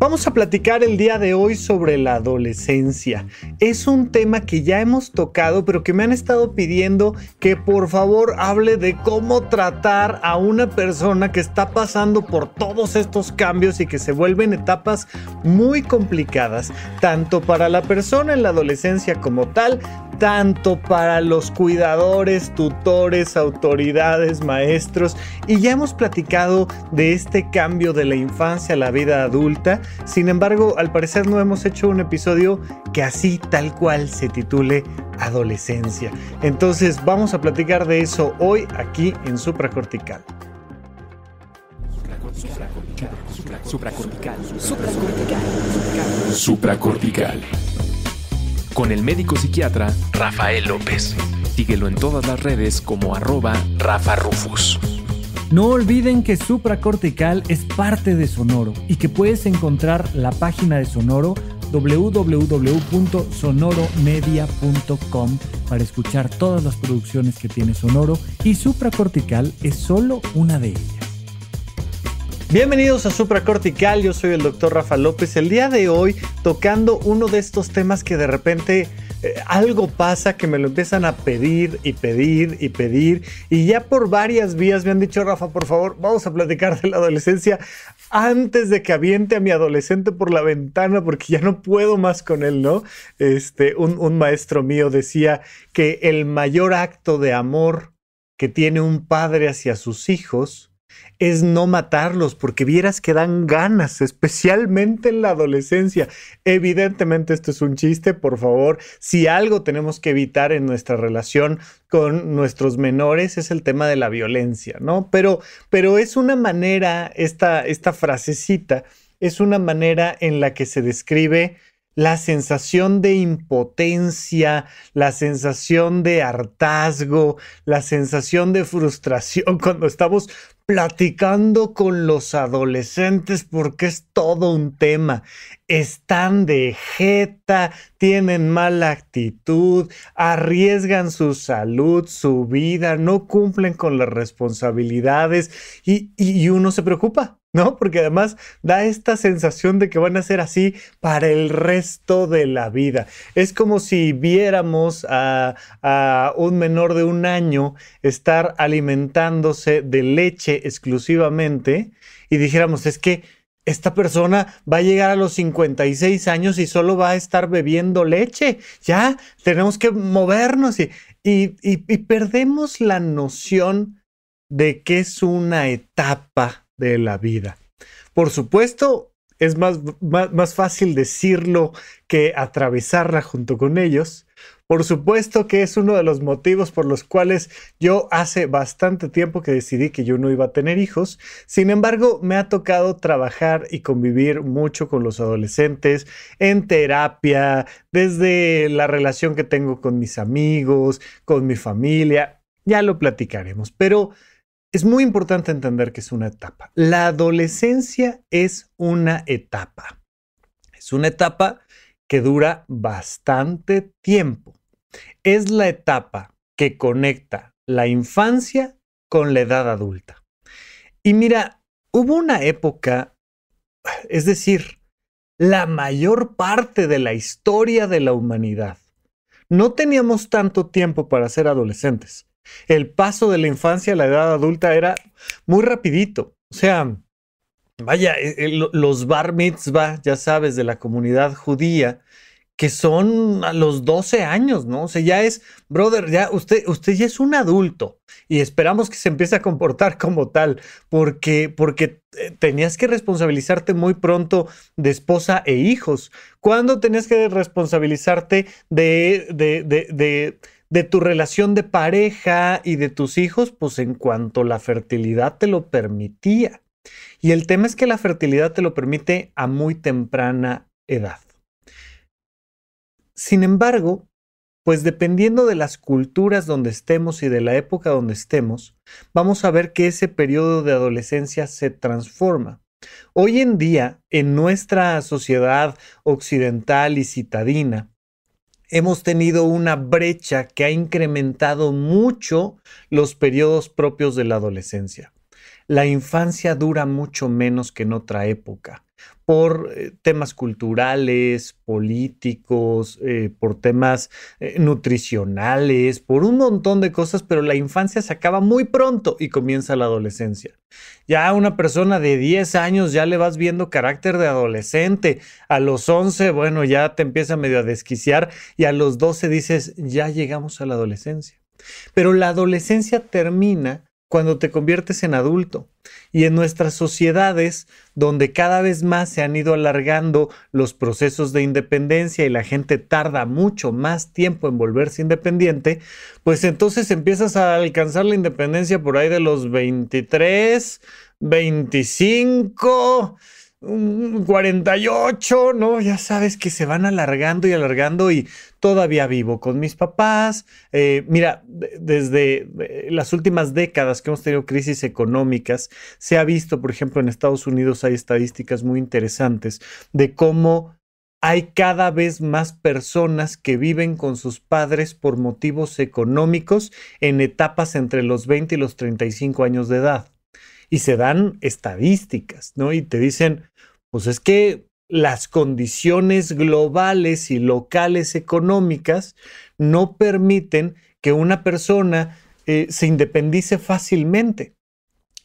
Vamos a platicar el día de hoy sobre la adolescencia. Es un tema que ya hemos tocado, pero que me han estado pidiendo que por favor hable de cómo tratar a una persona que está pasando por todos estos cambios y que se vuelven etapas muy complicadas, tanto para la persona en la adolescencia como tal, tanto para los cuidadores, tutores, autoridades, maestros. Y ya hemos platicado de este cambio de la infancia a la vida adulta. Sin embargo, al parecer no hemos hecho un episodio que así tal cual se titule Adolescencia. Entonces vamos a platicar de eso hoy aquí en Supracortical. Supracortical. Supracortical. Supracortical. Supracortical con el médico psiquiatra Rafael López. Síguelo en todas las redes como arroba Rafa Rufus. No olviden que Supracortical es parte de Sonoro y que puedes encontrar la página de Sonoro www.sonoromedia.com para escuchar todas las producciones que tiene Sonoro y Supracortical es solo una de ellas. Bienvenidos a Supracortical, yo soy el doctor Rafa López. El día de hoy tocando uno de estos temas que de repente eh, algo pasa que me lo empiezan a pedir y pedir y pedir. Y ya por varias vías me han dicho, Rafa, por favor, vamos a platicar de la adolescencia antes de que aviente a mi adolescente por la ventana porque ya no puedo más con él, ¿no? Este, un, un maestro mío decía que el mayor acto de amor que tiene un padre hacia sus hijos es no matarlos, porque vieras que dan ganas, especialmente en la adolescencia. Evidentemente esto es un chiste, por favor. Si algo tenemos que evitar en nuestra relación con nuestros menores es el tema de la violencia, ¿no? Pero, pero es una manera, esta, esta frasecita, es una manera en la que se describe la sensación de impotencia, la sensación de hartazgo, la sensación de frustración cuando estamos platicando con los adolescentes porque es todo un tema. Están de jeta, tienen mala actitud, arriesgan su salud, su vida, no cumplen con las responsabilidades y, y, y uno se preocupa ¿no? Porque además da esta sensación de que van a ser así para el resto de la vida. Es como si viéramos a, un menor de un año estar alimentándose de leche exclusivamente y dijéramos, es que esta persona va a llegar a los 56 años y solo va a estar bebiendo leche. Ya, tenemos que movernos y perdemos la noción de que es una etapa de la vida. Por supuesto, es más, fácil decirlo que atravesarla junto con ellos. Por supuesto que es uno de los motivos por los cuales yo hace bastante tiempo que decidí que yo no iba a tener hijos. Sin embargo, me ha tocado trabajar y convivir mucho con los adolescentes en terapia, desde la relación que tengo con mis amigos, con mi familia. Ya lo platicaremos, pero es muy importante entender que es una etapa. La adolescencia es una etapa. Es una etapa que dura bastante tiempo. Es la etapa que conecta la infancia con la edad adulta. Y mira, hubo una época, es decir, la mayor parte de la historia de la humanidad. No teníamos tanto tiempo para ser adolescentes el paso de la infancia a la edad adulta era muy rapidito. O sea, vaya, eh, eh, los bar mitzvah, ya sabes, de la comunidad judía, que son a los 12 años, ¿no? O sea, ya es, brother, ya usted, usted ya es un adulto y esperamos que se empiece a comportar como tal, porque, porque eh, tenías que responsabilizarte muy pronto de esposa e hijos. ¿Cuándo tenías que responsabilizarte de, de, de de tu relación de pareja y de tus hijos, pues en cuanto la fertilidad te lo permitía. Y el tema es que la fertilidad te lo permite a muy temprana edad. Sin embargo, pues dependiendo de las culturas donde estemos y de la época donde estemos, vamos a ver que ese periodo de adolescencia se transforma. Hoy en día, en nuestra sociedad occidental y citadina, hemos tenido una brecha que ha incrementado mucho los periodos propios de la adolescencia. La infancia dura mucho menos que en otra época por eh, temas culturales, políticos, eh, por temas eh, nutricionales, por un montón de cosas, pero la infancia se acaba muy pronto y comienza la adolescencia. Ya a una persona de 10 años ya le vas viendo carácter de adolescente, a los 11, bueno, ya te empieza medio a desquiciar y a los 12 dices, ya llegamos a la adolescencia. Pero la adolescencia termina cuando te conviertes en adulto. Y en nuestras sociedades, donde cada vez más se han ido alargando los procesos de independencia y la gente tarda mucho más tiempo en volverse independiente, pues entonces empiezas a alcanzar la independencia por ahí de los 23, 25. 48, ¿no? Ya sabes que se van alargando y alargando y todavía vivo con mis papás. Eh, mira, desde las últimas décadas que hemos tenido crisis económicas, se ha visto, por ejemplo, en Estados Unidos hay estadísticas muy interesantes de cómo hay cada vez más personas que viven con sus padres por motivos económicos en etapas entre los 20 y los 35 años de edad. Y se dan estadísticas, ¿no? Y te dicen, pues es que las condiciones globales y locales económicas no permiten que una persona eh, se independice fácilmente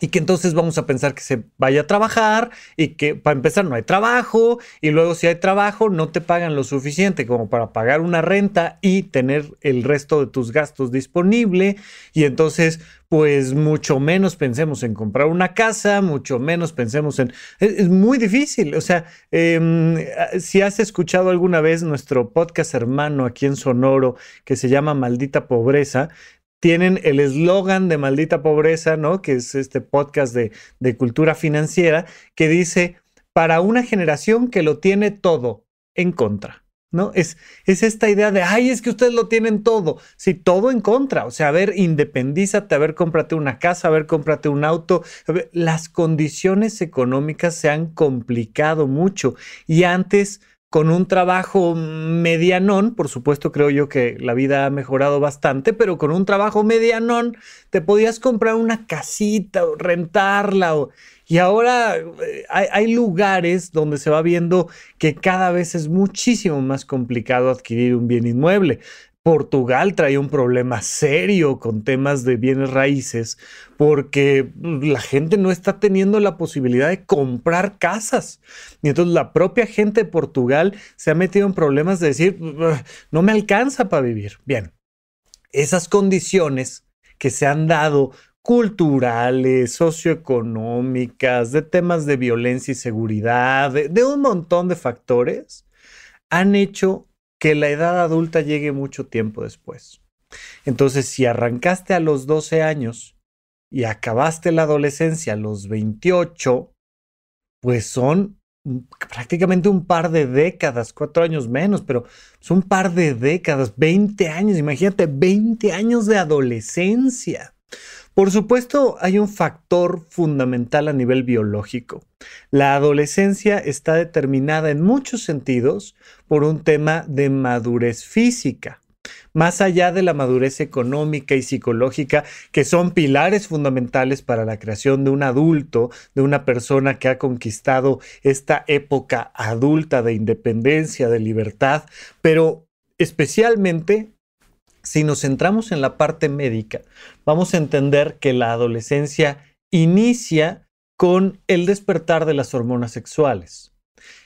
y que entonces vamos a pensar que se vaya a trabajar y que para empezar no hay trabajo y luego si hay trabajo no te pagan lo suficiente como para pagar una renta y tener el resto de tus gastos disponible y entonces pues mucho menos pensemos en comprar una casa, mucho menos pensemos en... Es, muy difícil, o sea, em, si has escuchado alguna vez nuestro podcast hermano aquí en Sonoro que se llama Maldita Pobreza, tienen el eslogan de Maldita Pobreza, ¿no? Que es este podcast de, cultura financiera, que dice, para una generación que lo tiene todo en contra. ¿no? Es, es, esta idea de, ay, es que ustedes lo tienen todo. Sí, todo en contra. O sea, a ver, independízate, a ver, cómprate una casa, a ver, cómprate un auto. las condiciones económicas se han complicado mucho y antes con un trabajo medianón, por supuesto creo yo que la vida ha mejorado bastante, pero con un trabajo medianón te podías comprar una casita o rentarla. y ahora eh, hay, lugares donde se va viendo que cada vez es muchísimo más complicado adquirir un bien inmueble. Portugal trae un problema serio con temas de bienes raíces porque la gente no está teniendo la posibilidad de comprar casas. Y entonces la propia gente de Portugal se ha metido en problemas de decir, no me alcanza para vivir. Bien, esas condiciones que se han dado culturales, socioeconómicas, de temas de violencia y seguridad, de, de un montón de factores, han hecho que la edad adulta llegue mucho tiempo después. Entonces, si arrancaste a los 12 años y acabaste la adolescencia a los 28, pues son prácticamente un par de décadas, cuatro años menos, pero son un par de décadas, 20 años, imagínate, 20 años de adolescencia. Por supuesto, hay un factor fundamental a nivel biológico. La adolescencia está determinada en muchos sentidos por un tema de madurez física. Más allá de la madurez económica y psicológica, que son pilares fundamentales para la creación de un adulto, de una persona que ha conquistado esta época adulta de independencia, de libertad, pero especialmente si nos centramos en la parte médica, vamos a entender que la adolescencia inicia con el despertar de las hormonas sexuales.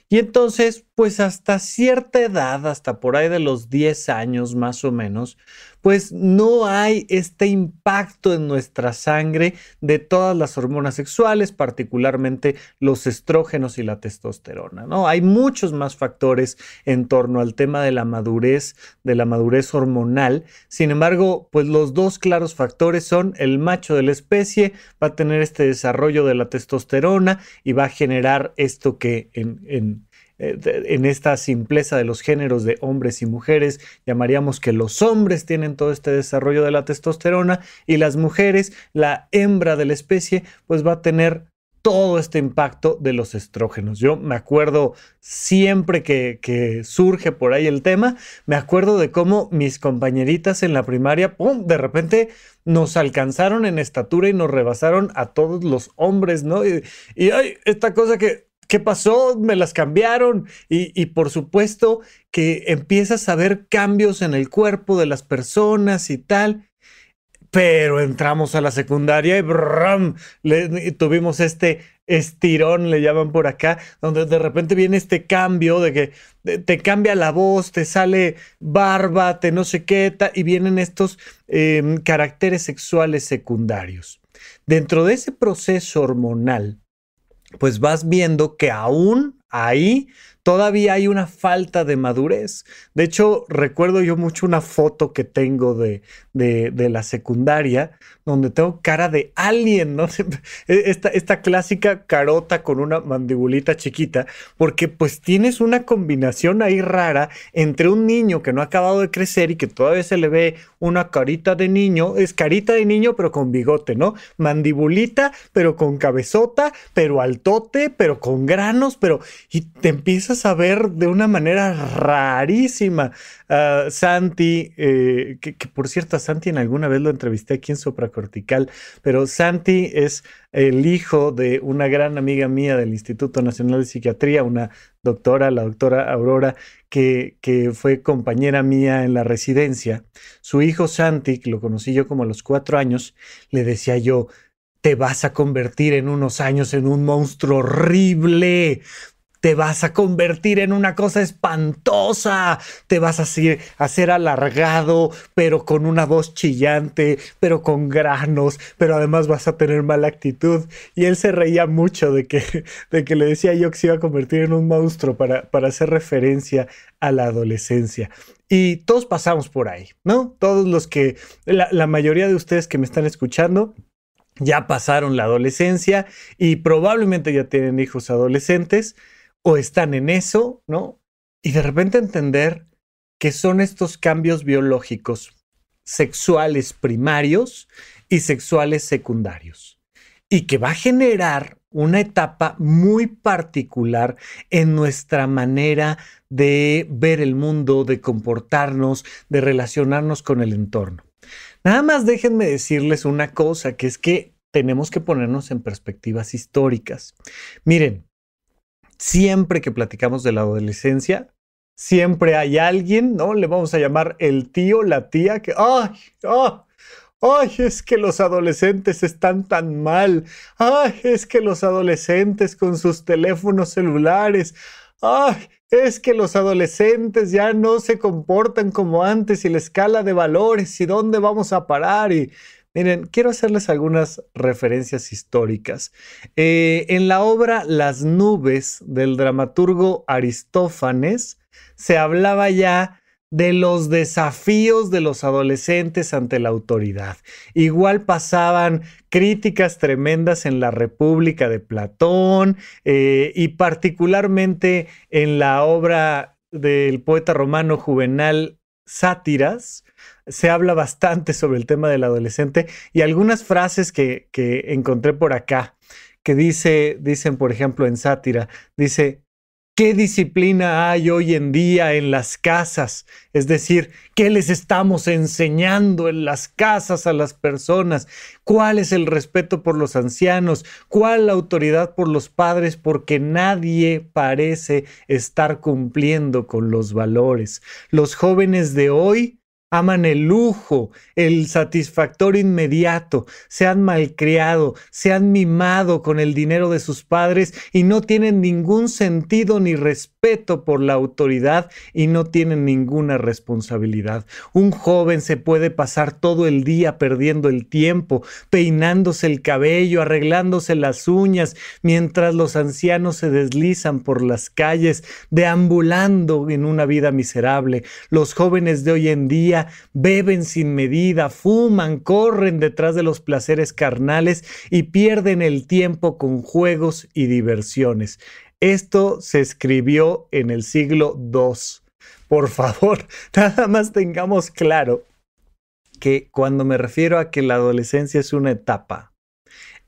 Y entonces, pues hasta cierta edad, hasta por ahí de los 10 años más o menos, pues no hay este impacto en nuestra sangre de todas las hormonas sexuales, particularmente los estrógenos y la testosterona, ¿no? Hay muchos más factores en torno al tema de la madurez, de la madurez hormonal. Sin embargo, pues los dos claros factores son el macho de la especie va a tener este desarrollo de la testosterona y va a generar esto que en eh, en esta simpleza de los géneros de hombres y mujeres, llamaríamos que los hombres tienen todo este desarrollo de la testosterona y las mujeres, la hembra de la especie, pues va a tener todo este impacto de los estrógenos. Yo me acuerdo siempre que, surge por ahí el tema, me acuerdo de cómo mis compañeritas en la primaria, ¡pum!, de repente nos alcanzaron en estatura y nos rebasaron a todos los hombres, ¿no? Y, hay esta cosa que, ¿Qué pasó? Me las cambiaron. Y, por supuesto que empiezas a ver cambios en el cuerpo de las personas y tal. Pero entramos a la secundaria y, tuvimos este estirón, le llaman por acá, donde de repente viene este cambio de que te cambia la voz, te sale barba, te no sé qué, y vienen estos em, caracteres sexuales secundarios. Dentro de ese proceso hormonal, pues vas viendo que aún ahí todavía hay una falta de madurez. De hecho, recuerdo yo mucho una foto que tengo de, de, la secundaria, donde tengo cara de alguien, ¿no? E, esta, esta, clásica carota con una mandibulita chiquita, porque pues tienes una combinación ahí rara entre un niño que no ha acabado de crecer y que todavía se le ve una carita de niño, es carita de niño pero con bigote, ¿no? Mandibulita pero con cabezota, pero altote, pero con granos, pero... Y te empiezas a ver de una manera rarísima. Ah, Santi, eh, que, por cierto, a Santi en alguna vez lo entrevisté aquí en Sopracortical, pero Santi es el hijo de una gran amiga mía del Instituto Nacional de Psiquiatría, una doctora, la doctora Aurora, que, que fue compañera mía en la residencia. Su hijo Santi, que lo conocí yo como a los cuatro años, le decía yo, te vas a convertir en unos años en un monstruo horrible, te vas a convertir en una cosa espantosa, te vas a hacer, alargado, pero con una voz chillante, pero con granos, pero además vas a tener mala actitud. Y él se reía mucho de que, de que le decía yo que se iba a convertir en un monstruo para, para hacer referencia a la adolescencia. Y todos pasamos por ahí, ¿no? Todos los que, la mayoría de ustedes que me están escuchando, ya pasaron la adolescencia y probablemente ya tienen hijos adolescentes o están en eso, ¿no? Y de repente entender que son estos cambios biológicos sexuales primarios y sexuales secundarios. Y que va a generar una etapa muy particular en nuestra manera de ver el mundo, de comportarnos, de relacionarnos con el entorno. Nada más déjenme decirles una cosa, que es que tenemos que ponernos en perspectivas históricas. Miren, siempre que platicamos de la adolescencia, siempre hay alguien, ¿no? Le vamos a llamar el tío, la tía, que, ¡ay! ¡ay! Ah, ¡Ay! Es que los adolescentes están tan mal. ¡Ay! Es que los adolescentes con sus teléfonos celulares. ¡Ay! Es que los adolescentes ya no se comportan como antes y la escala de valores y dónde vamos a parar y Miren, quiero hacerles algunas referencias históricas. Eh, en la obra Las nubes del dramaturgo Aristófanes se hablaba ya de los desafíos de los adolescentes ante la autoridad. Igual pasaban críticas tremendas en la República de Platón eh, y particularmente en la obra del poeta romano juvenal Sátiras, se habla bastante sobre el tema del adolescente y algunas frases que, encontré por acá, que dice, dicen, por ejemplo, en sátira, dice, ¿Qué disciplina hay hoy en día en las casas? Es decir, ¿qué les estamos enseñando en las casas a las personas? ¿Cuál es el respeto por los ancianos? ¿Cuál la autoridad por los padres? Porque nadie parece estar cumpliendo con los valores. Los jóvenes de hoy Aman el lujo, el satisfactor inmediato, se han malcriado, se han mimado con el dinero de sus padres y no tienen ningún sentido ni respeto por la autoridad y no tienen ninguna responsabilidad. Un joven se puede pasar todo el día perdiendo el tiempo, peinándose el cabello, arreglándose las uñas, mientras los ancianos se deslizan por las calles, deambulando en una vida miserable. Los jóvenes de hoy en día beben sin medida, fuman, corren detrás de los placeres carnales y pierden el tiempo con juegos y diversiones. Esto se escribió en el siglo II. Por favor, nada más tengamos claro que cuando me refiero a que la adolescencia es una etapa,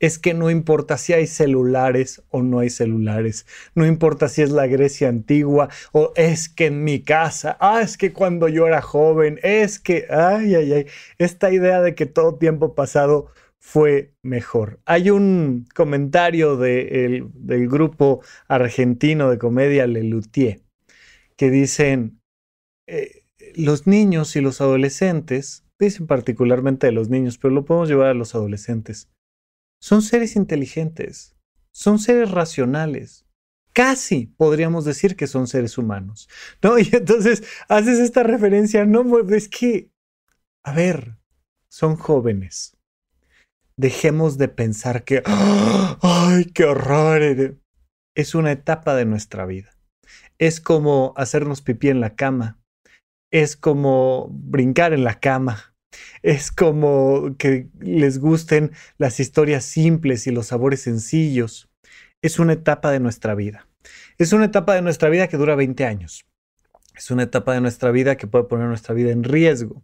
es que no importa si hay celulares o no hay celulares, no importa si es la Grecia antigua o es que en mi casa, ah, es que cuando yo era joven, es que, ay, ay, ay, esta idea de que todo tiempo pasado fue mejor. Hay un comentario del grupo argentino de comedia Lelutier que dicen, eh, los niños y los adolescentes, dicen particularmente de los niños, pero lo podemos llevar a los adolescentes son seres inteligentes, son seres racionales. Casi podríamos decir que son seres humanos. ¿No? Y entonces haces esta referencia, no, pues, es que, a ver, son jóvenes. Dejemos de pensar que, ay, qué horror. Es una etapa de nuestra vida. Es como hacernos pipí en la cama. Es como brincar en la cama es como que les gusten las historias simples y los sabores sencillos. Es una etapa de nuestra vida. Es una etapa de nuestra vida que dura 20 años. Es una etapa de nuestra vida que puede poner nuestra vida en riesgo,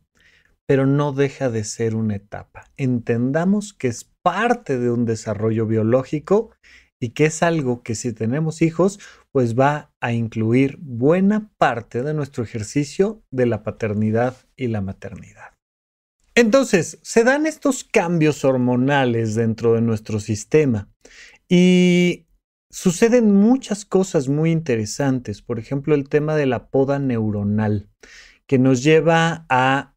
pero no deja de ser una etapa. Entendamos que es parte de un desarrollo biológico y que es algo que si tenemos hijos, pues va a incluir buena parte de nuestro ejercicio de la paternidad y la maternidad. Entonces, se dan estos cambios hormonales dentro de nuestro sistema y suceden muchas cosas muy interesantes. Por ejemplo, el tema de la poda neuronal, que nos lleva a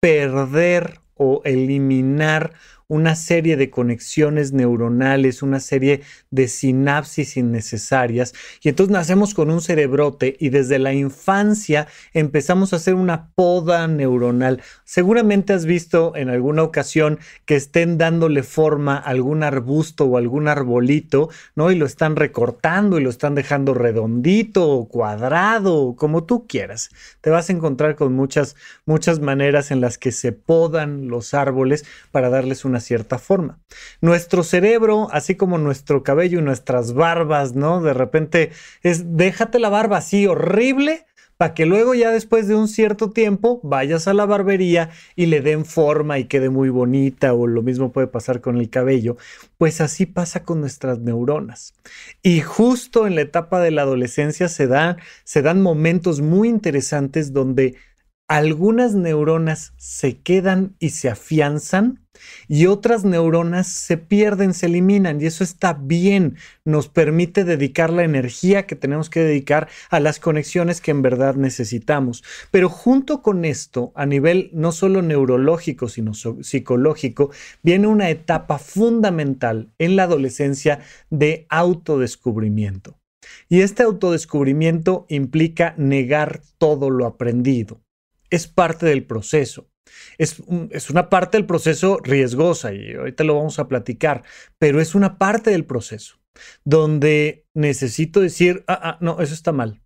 perder o eliminar una serie de conexiones neuronales, una serie de sinapsis innecesarias. Y entonces nacemos con un cerebrote y desde la infancia empezamos a hacer una poda neuronal. Seguramente has visto en alguna ocasión que estén dándole forma a algún arbusto o algún arbolito, ¿no? Y lo están recortando y lo están dejando redondito o cuadrado, como tú quieras. Te vas a encontrar con muchas, muchas maneras en las que se podan los árboles para darles una cierta forma. Nuestro cerebro, así como nuestro cabello y nuestras barbas, ¿no? De repente es déjate la barba así horrible para que luego ya después de un cierto tiempo vayas a la barbería y le den forma y quede muy bonita o lo mismo puede pasar con el cabello, pues así pasa con nuestras neuronas. Y justo en la etapa de la adolescencia se dan, se dan momentos muy interesantes donde algunas neuronas se quedan y se afianzan y otras neuronas se pierden, se eliminan y eso está bien, nos permite dedicar la energía que tenemos que dedicar a las conexiones que en verdad necesitamos. Pero junto con esto, a nivel no solo neurológico, sino psicológico, viene una etapa fundamental en la adolescencia de autodescubrimiento. Y este autodescubrimiento implica negar todo lo aprendido es parte del proceso. Es, una parte del proceso riesgosa y ahorita lo vamos a platicar, pero es una parte del proceso donde necesito decir, ah, ah, no, eso está mal.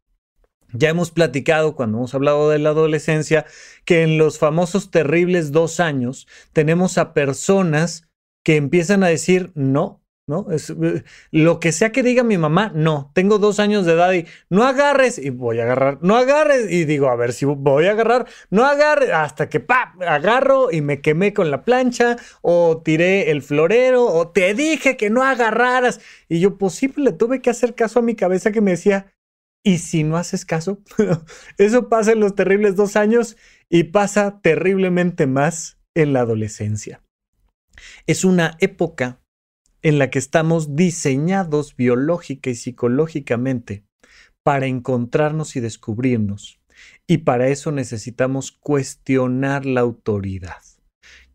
Ya hemos platicado cuando hemos hablado de la adolescencia que en los famosos terribles dos años tenemos a personas que empiezan a decir, no, ¿no? Es, eh, lo que sea que diga mi mamá, no. Tengo dos años de edad y no agarres y voy a agarrar, no agarres y digo, a ver si voy a agarrar, no agarres hasta que ¡pap! agarro y me quemé con la plancha o tiré el florero o te dije que no agarraras. Y yo, pues sí, le tuve que hacer caso a mi cabeza que me decía, ¿y si no haces caso? Eso pasa en los terribles dos años y pasa terriblemente más en la adolescencia. Es una época en la que estamos diseñados biológica y psicológicamente para encontrarnos y descubrirnos. Y para eso necesitamos cuestionar la autoridad.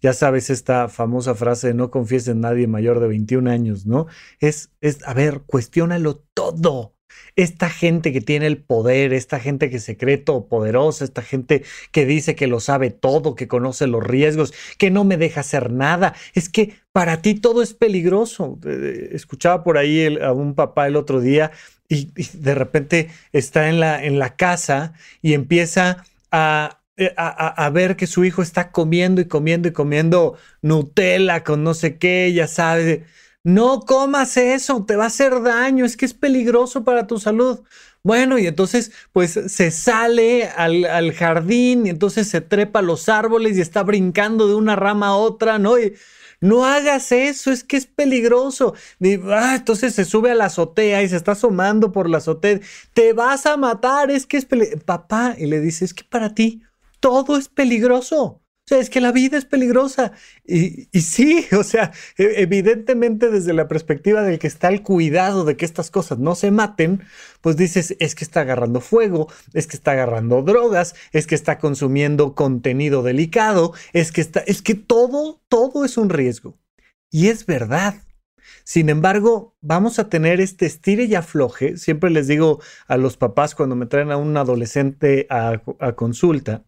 Ya sabes esta famosa frase de no confíes en nadie mayor de 21 años, ¿no? Es, es a ver, cuestiónalo todo. Esta gente que tiene el poder, esta gente que secreto o poderosa, esta gente que dice que lo sabe todo, que conoce los riesgos, que no me deja hacer nada. Es que para ti todo es peligroso. Eh, eh, escuchaba por ahí a un papá el otro día y, de repente está en la, en la casa y empieza eh, a, a, ver que su hijo está comiendo y comiendo y comiendo Nutella con no sé qué, ya sabe no comas eso, te va a hacer daño, es que es peligroso para tu salud. Bueno, y entonces pues se sale al, jardín y entonces se trepa a los árboles y está brincando de una rama a otra, ¿no? no hagas eso, es que es peligroso. Ah, entonces se sube a la azotea y se está asomando por la azotea. Te vas a matar, es que es peligroso. Papá, y le dice, es que para ti todo es peligroso. O sea, es que la vida es peligrosa. Y, sí, o sea, e, evidentemente desde la perspectiva del que está el cuidado de que estas cosas no se maten, pues dices, es que está agarrando fuego, es que está agarrando drogas, es que está consumiendo contenido delicado, es que está, es que todo, todo es un riesgo. Y es verdad. Sin embargo, vamos a tener este estire y afloje. Siempre les digo a los papás cuando me traen a un adolescente a, a consulta,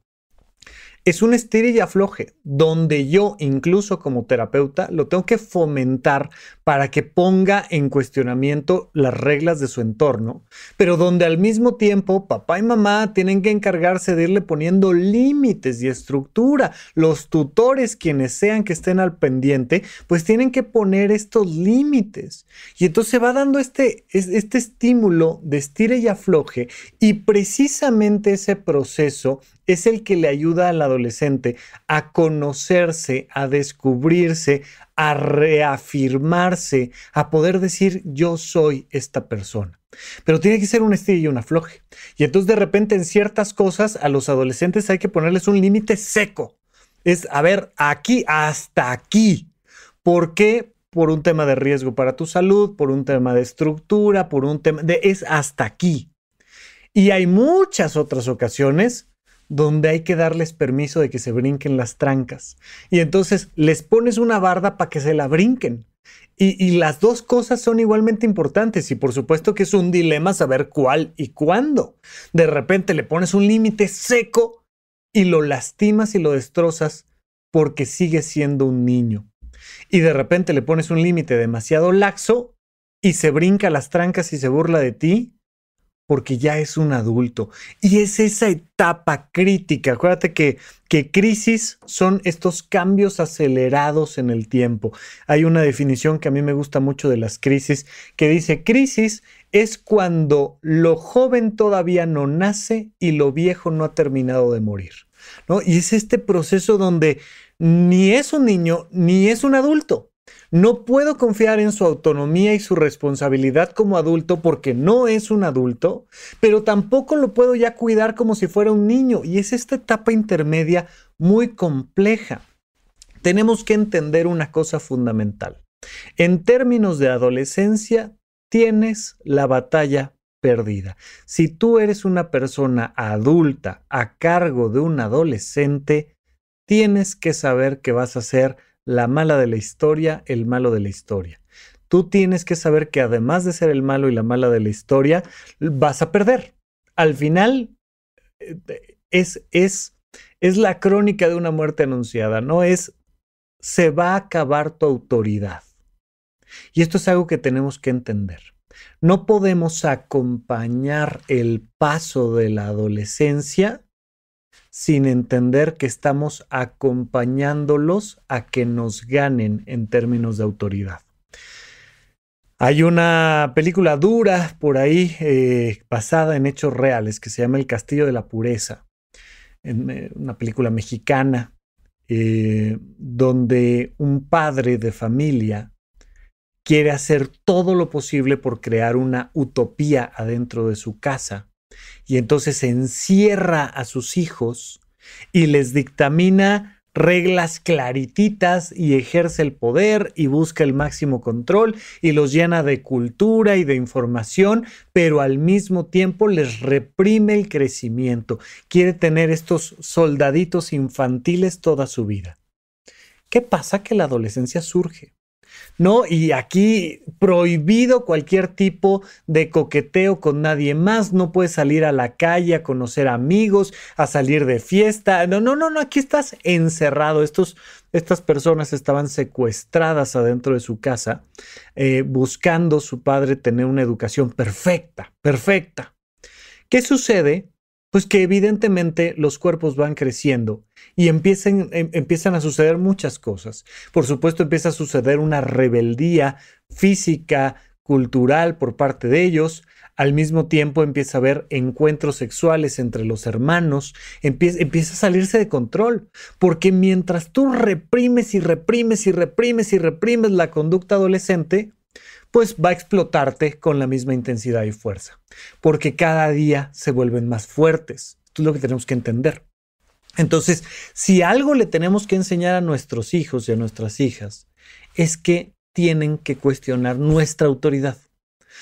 es un estire y afloje, donde yo incluso como terapeuta lo tengo que fomentar para que ponga en cuestionamiento las reglas de su entorno, pero donde al mismo tiempo papá y mamá tienen que encargarse de irle poniendo límites y estructura. Los tutores, quienes sean que estén al pendiente, pues tienen que poner estos límites. Y entonces se va dando este, este estímulo de estire y afloje y precisamente ese proceso es el que le ayuda al adolescente a conocerse, a descubrirse, a reafirmarse, a poder decir yo soy esta persona. Pero tiene que ser un estilo y una afloje. Y entonces de repente en ciertas cosas a los adolescentes hay que ponerles un límite seco. Es, a ver, aquí, hasta aquí. ¿Por qué? Por un tema de riesgo para tu salud, por un tema de estructura, por un tema de... es hasta aquí. Y hay muchas otras ocasiones donde hay que darles permiso de que se brinquen las trancas. Y entonces les pones una barda para que se la brinquen. Y, y, las dos cosas son igualmente importantes y por supuesto que es un dilema saber cuál y cuándo. De repente le pones un límite seco y lo lastimas y lo destrozas porque sigue siendo un niño. Y de repente le pones un límite demasiado laxo y se brinca las trancas y se burla de ti porque ya es un adulto. Y es esa etapa crítica. Acuérdate que, crisis son estos cambios acelerados en el tiempo. Hay una definición que a mí me gusta mucho de las crisis que dice, crisis es cuando lo joven todavía no nace y lo viejo no ha terminado de morir. ¿no? Y es este proceso donde ni es un niño ni es un adulto no puedo confiar en su autonomía y su responsabilidad como adulto porque no es un adulto, pero tampoco lo puedo ya cuidar como si fuera un niño. Y es esta etapa intermedia muy compleja. Tenemos que entender una cosa fundamental. En términos de adolescencia, tienes la batalla perdida. Si tú eres una persona adulta a cargo de un adolescente, tienes que saber que vas a ser la mala de la historia, el malo de la historia. Tú tienes que saber que además de ser el malo y la mala de la historia, vas a perder. Al final, eh, es, la crónica de una muerte anunciada, no es se va a acabar tu autoridad. Y esto es algo que tenemos que entender. No podemos acompañar el paso de la adolescencia sin entender que estamos acompañándolos a que nos ganen en términos de autoridad. Hay una película dura por ahí eh, basada en hechos reales que se llama El Castillo de la Pureza, en, eh, una película mexicana, eh, donde un padre de familia quiere hacer todo lo posible por crear una utopía adentro de su casa y entonces encierra a sus hijos y les dictamina reglas clarititas y ejerce el poder y busca el máximo control y los llena de cultura y de información, pero al mismo tiempo les reprime el crecimiento. Quiere tener estos soldaditos infantiles toda su vida. ¿Qué pasa que la adolescencia surge? ¿no? Y aquí prohibido cualquier tipo de coqueteo con nadie más, no puedes salir a la calle a conocer amigos, a salir de fiesta, no, no, no, no, aquí estás encerrado, estas personas estaban secuestradas adentro de su casa, eh, buscando su padre tener una educación perfecta, perfecta. ¿Qué sucede? Pues que evidentemente los cuerpos van creciendo y em, empiezan, a suceder muchas cosas. Por supuesto, empieza a suceder una rebeldía física, cultural por parte de ellos. Al mismo tiempo empieza a haber encuentros sexuales entre los hermanos, empieza, empieza a salirse de control, porque mientras tú reprimes y reprimes y reprimes y reprimes la conducta adolescente, pues va a explotarte con la misma intensidad y fuerza, porque cada día se vuelven más fuertes. Esto es lo que tenemos que entender. Entonces, si algo le tenemos que enseñar a nuestros hijos y a nuestras hijas, es que tienen que cuestionar nuestra autoridad.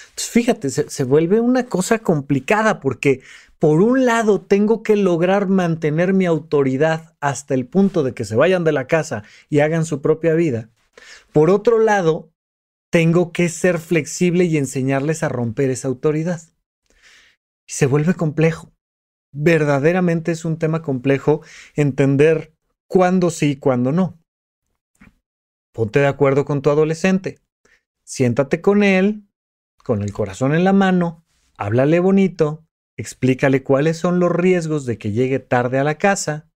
Entonces, fíjate, se, vuelve una cosa complicada porque por un lado tengo que lograr mantener mi autoridad hasta el punto de que se vayan de la casa y hagan su propia vida. Por otro lado, tengo que ser flexible y enseñarles a romper esa autoridad. Y se vuelve complejo verdaderamente es un tema complejo entender cuándo sí y cuándo no. Ponte de acuerdo con tu adolescente. Siéntate con él, con el corazón en la mano, háblale bonito, explícale cuáles son los riesgos de que llegue tarde a la casa,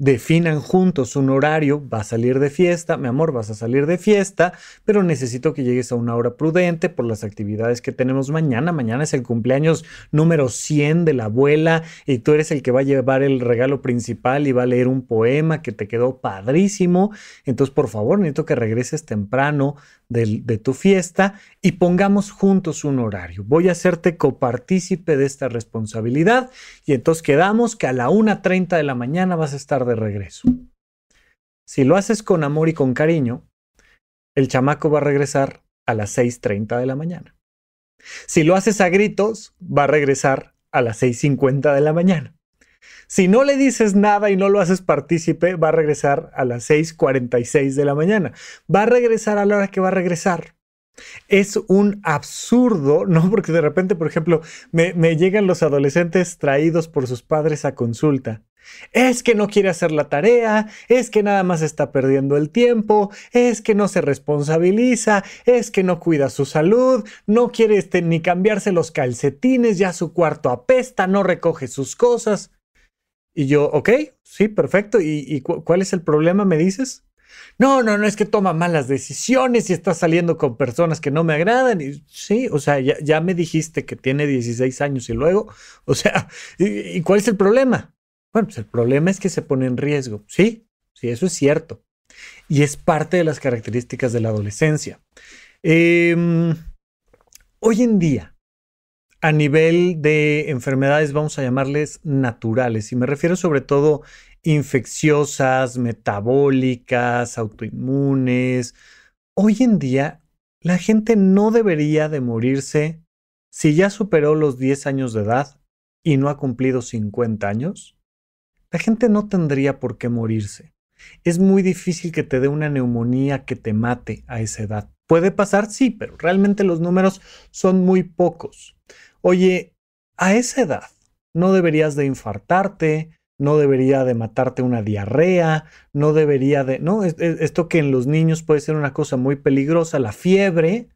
definan juntos un horario, va a salir de fiesta, mi amor, vas a salir de fiesta, pero necesito que llegues a una hora prudente por las actividades que tenemos mañana. Mañana es el cumpleaños número 100 de la abuela y tú eres el que va a llevar el regalo principal y va a leer un poema que te quedó padrísimo. Entonces, por favor, necesito que regreses temprano de, tu fiesta y pongamos juntos un horario. Voy a hacerte copartícipe de esta responsabilidad y entonces quedamos que a la 1.30 de la mañana vas a estar regreso. Si lo haces con amor y con cariño, el chamaco va a regresar a las 6.30 de la mañana. Si lo haces a gritos, va a regresar a las 6.50 de la mañana. Si no le dices nada y no lo haces partícipe, va a regresar a las 6.46 de la mañana. Va a regresar a la hora que va a regresar. Es un absurdo, ¿no? Porque de repente, por ejemplo, me llegan los adolescentes traídos por sus padres a consulta es que no quiere hacer la tarea, es que nada más está perdiendo el tiempo, es que no se responsabiliza, es que no cuida su salud, no quiere este, ni cambiarse los calcetines, ya su cuarto apesta, no recoge sus cosas. Y yo, ok, sí, perfecto. ¿Y, cuál es el problema, me dices? No, no, no, es que toma malas decisiones y está saliendo con personas que no me agradan. Y, sí, o sea, ya, me dijiste que tiene 16 años y luego, o sea, y cuál es el problema? Bueno, pues el problema es que se pone en riesgo. Sí, sí, eso es cierto. Y es parte de las características de la adolescencia. Em, hoy en día, a nivel de enfermedades, vamos a llamarles naturales, y me refiero sobre todo infecciosas, metabólicas, autoinmunes. Hoy en día, la gente no debería de morirse si ya superó los 10 años de edad y no ha cumplido 50 años la gente no tendría por qué morirse. Es muy difícil que te dé una neumonía que te mate a esa edad. Puede pasar, sí, pero realmente los números son muy pocos. Oye, a esa edad no deberías de infartarte, no debería de matarte una diarrea, no debería de, no, esto que en los niños puede ser una cosa muy peligrosa, la fiebre,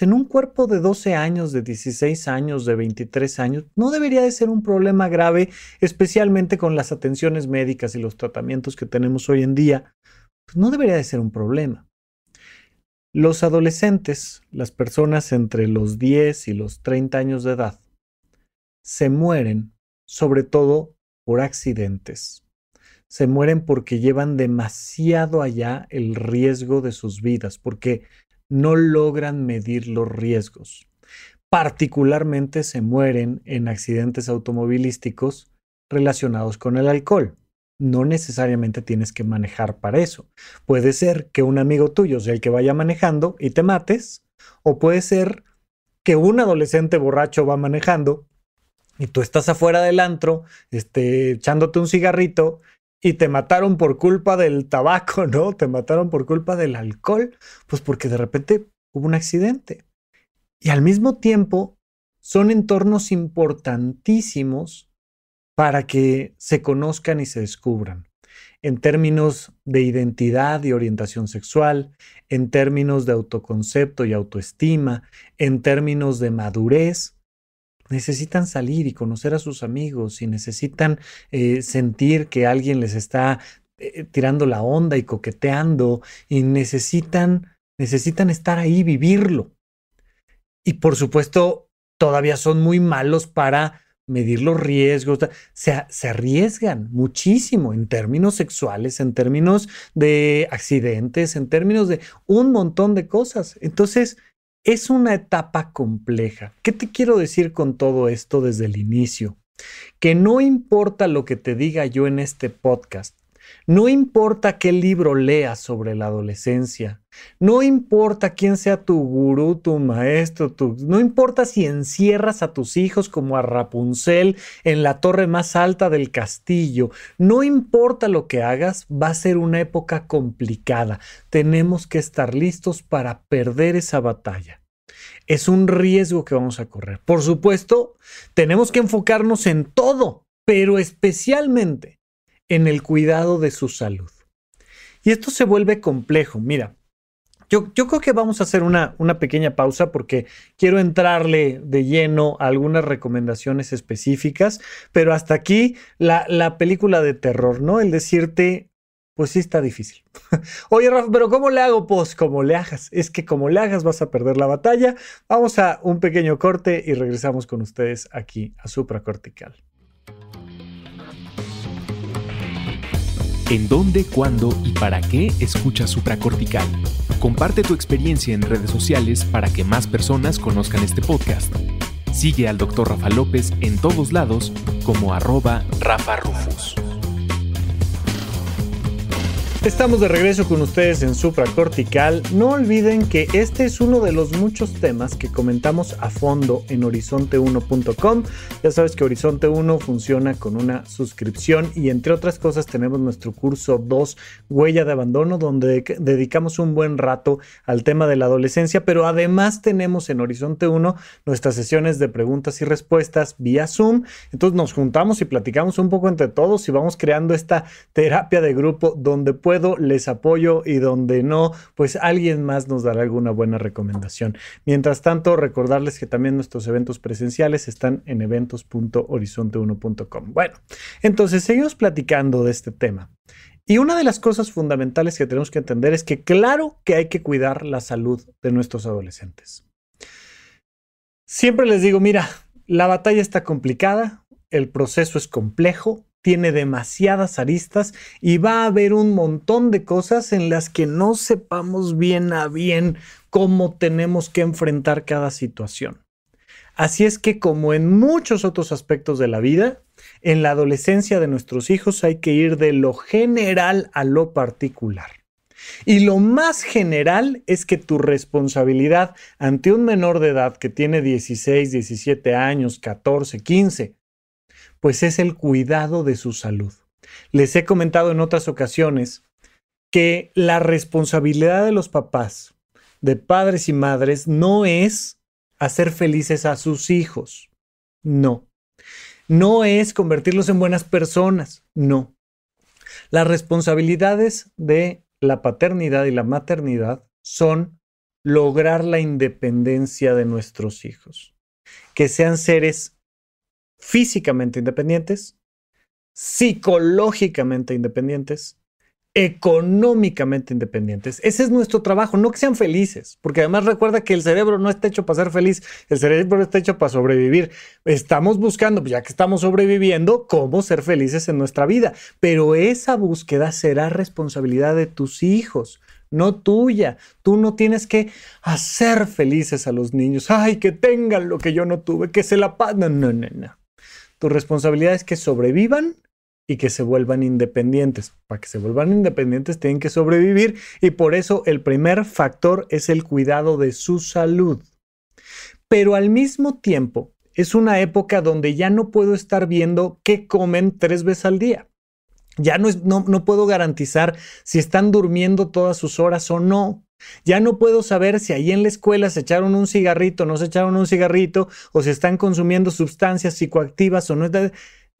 en un cuerpo de 12 años, de 16 años, de 23 años, no debería de ser un problema grave, especialmente con las atenciones médicas y los tratamientos que tenemos hoy en día. Pues no debería de ser un problema. Los adolescentes, las personas entre los 10 y los 30 años de edad, se mueren sobre todo por accidentes. Se mueren porque llevan demasiado allá el riesgo de sus vidas, porque no logran medir los riesgos. Particularmente se mueren en accidentes automovilísticos relacionados con el alcohol. No necesariamente tienes que manejar para eso. Puede ser que un amigo tuyo sea el que vaya manejando y te mates, o puede ser que un adolescente borracho va manejando y tú estás afuera del antro, este, echándote un cigarrito y te mataron por culpa del tabaco, ¿no? Te mataron por culpa del alcohol, pues porque de repente hubo un accidente. Y al mismo tiempo son entornos importantísimos para que se conozcan y se descubran. En términos de identidad y orientación sexual, en términos de autoconcepto y autoestima, en términos de madurez, necesitan salir y conocer a sus amigos y necesitan eh, sentir que alguien les está eh, tirando la onda y coqueteando y necesitan, necesitan estar ahí, vivirlo. Y por supuesto, todavía son muy malos para medir los riesgos, se, arriesgan muchísimo en términos sexuales, en términos de accidentes, en términos de un montón de cosas. Entonces, es una etapa compleja. ¿Qué te quiero decir con todo esto desde el inicio? Que no importa lo que te diga yo en este podcast, no importa qué libro leas sobre la adolescencia, no importa quién sea tu gurú, tu maestro, tu... no importa si encierras a tus hijos como a Rapunzel en la torre más alta del castillo, no importa lo que hagas, va a ser una época complicada. Tenemos que estar listos para perder esa batalla. Es un riesgo que vamos a correr. Por supuesto, tenemos que enfocarnos en todo, pero especialmente en el cuidado de su salud. Y esto se vuelve complejo. Mira, yo, creo que vamos a hacer una, una, pequeña pausa porque quiero entrarle de lleno algunas recomendaciones específicas, pero hasta aquí la, película de terror, ¿no? El decirte, pues sí está difícil. Oye, Rafa, pero ¿cómo le hago? Pues como le hagas. Es que como le hagas vas a perder la batalla. Vamos a un pequeño corte y regresamos con ustedes aquí a Supracortical. en dónde, cuándo y para qué escucha supracortical. Comparte tu experiencia en redes sociales para que más personas conozcan este podcast. Sigue al Dr. Rafa López en todos lados como arroba Rafa Rufus. Estamos de regreso con ustedes en cortical. No olviden que este es uno de los muchos temas que comentamos a fondo en horizonte1.com. Ya sabes que Horizonte 1 funciona con una suscripción y entre otras cosas tenemos nuestro curso 2, Huella de Abandono, donde dedicamos un buen rato al tema de la adolescencia, pero además tenemos en Horizonte 1 nuestras sesiones de preguntas y respuestas vía Zoom. Entonces nos juntamos y platicamos un poco entre todos y vamos creando esta terapia de grupo donde puedo, les apoyo y donde no, pues alguien más nos dará alguna buena recomendación. Mientras tanto, recordarles que también nuestros eventos presenciales están en eventos.horizonte1.com. Bueno, entonces seguimos platicando de este tema. Y una de las cosas fundamentales que tenemos que entender es que claro que hay que cuidar la salud de nuestros adolescentes. Siempre les digo, mira, la batalla está complicada, el proceso es complejo, tiene demasiadas aristas y va a haber un montón de cosas en las que no sepamos bien a bien cómo tenemos que enfrentar cada situación. Así es que como en muchos otros aspectos de la vida, en la adolescencia de nuestros hijos hay que ir de lo general a lo particular. Y lo más general es que tu responsabilidad ante un menor de edad que tiene 16, 17 años, 14, 15 pues es el cuidado de su salud. Les he comentado en otras ocasiones que la responsabilidad de los papás, de padres y madres, no es hacer felices a sus hijos, no. No es convertirlos en buenas personas, no. Las responsabilidades de la paternidad y la maternidad son lograr la independencia de nuestros hijos, que sean seres físicamente independientes, psicológicamente independientes, económicamente independientes. Ese es nuestro trabajo, no que sean felices, porque además recuerda que el cerebro no está hecho para ser feliz, el cerebro está hecho para sobrevivir. Estamos buscando, pues ya que estamos sobreviviendo, cómo ser felices en nuestra vida, pero esa búsqueda será responsabilidad de tus hijos. No tuya. Tú no tienes que hacer felices a los niños. Ay, que tengan lo que yo no tuve, que se la paguen. No, no, no, no. Tu responsabilidad es que sobrevivan y que se vuelvan independientes. Para que se vuelvan independientes tienen que sobrevivir y por eso el primer factor es el cuidado de su salud. Pero al mismo tiempo, es una época donde ya no puedo estar viendo qué comen tres veces al día. Ya no, no, no, puedo garantizar si están durmiendo todas sus horas o no. Ya no puedo saber si ahí en la escuela se echaron un cigarrito, no se echaron un cigarrito, o si están consumiendo sustancias psicoactivas o no.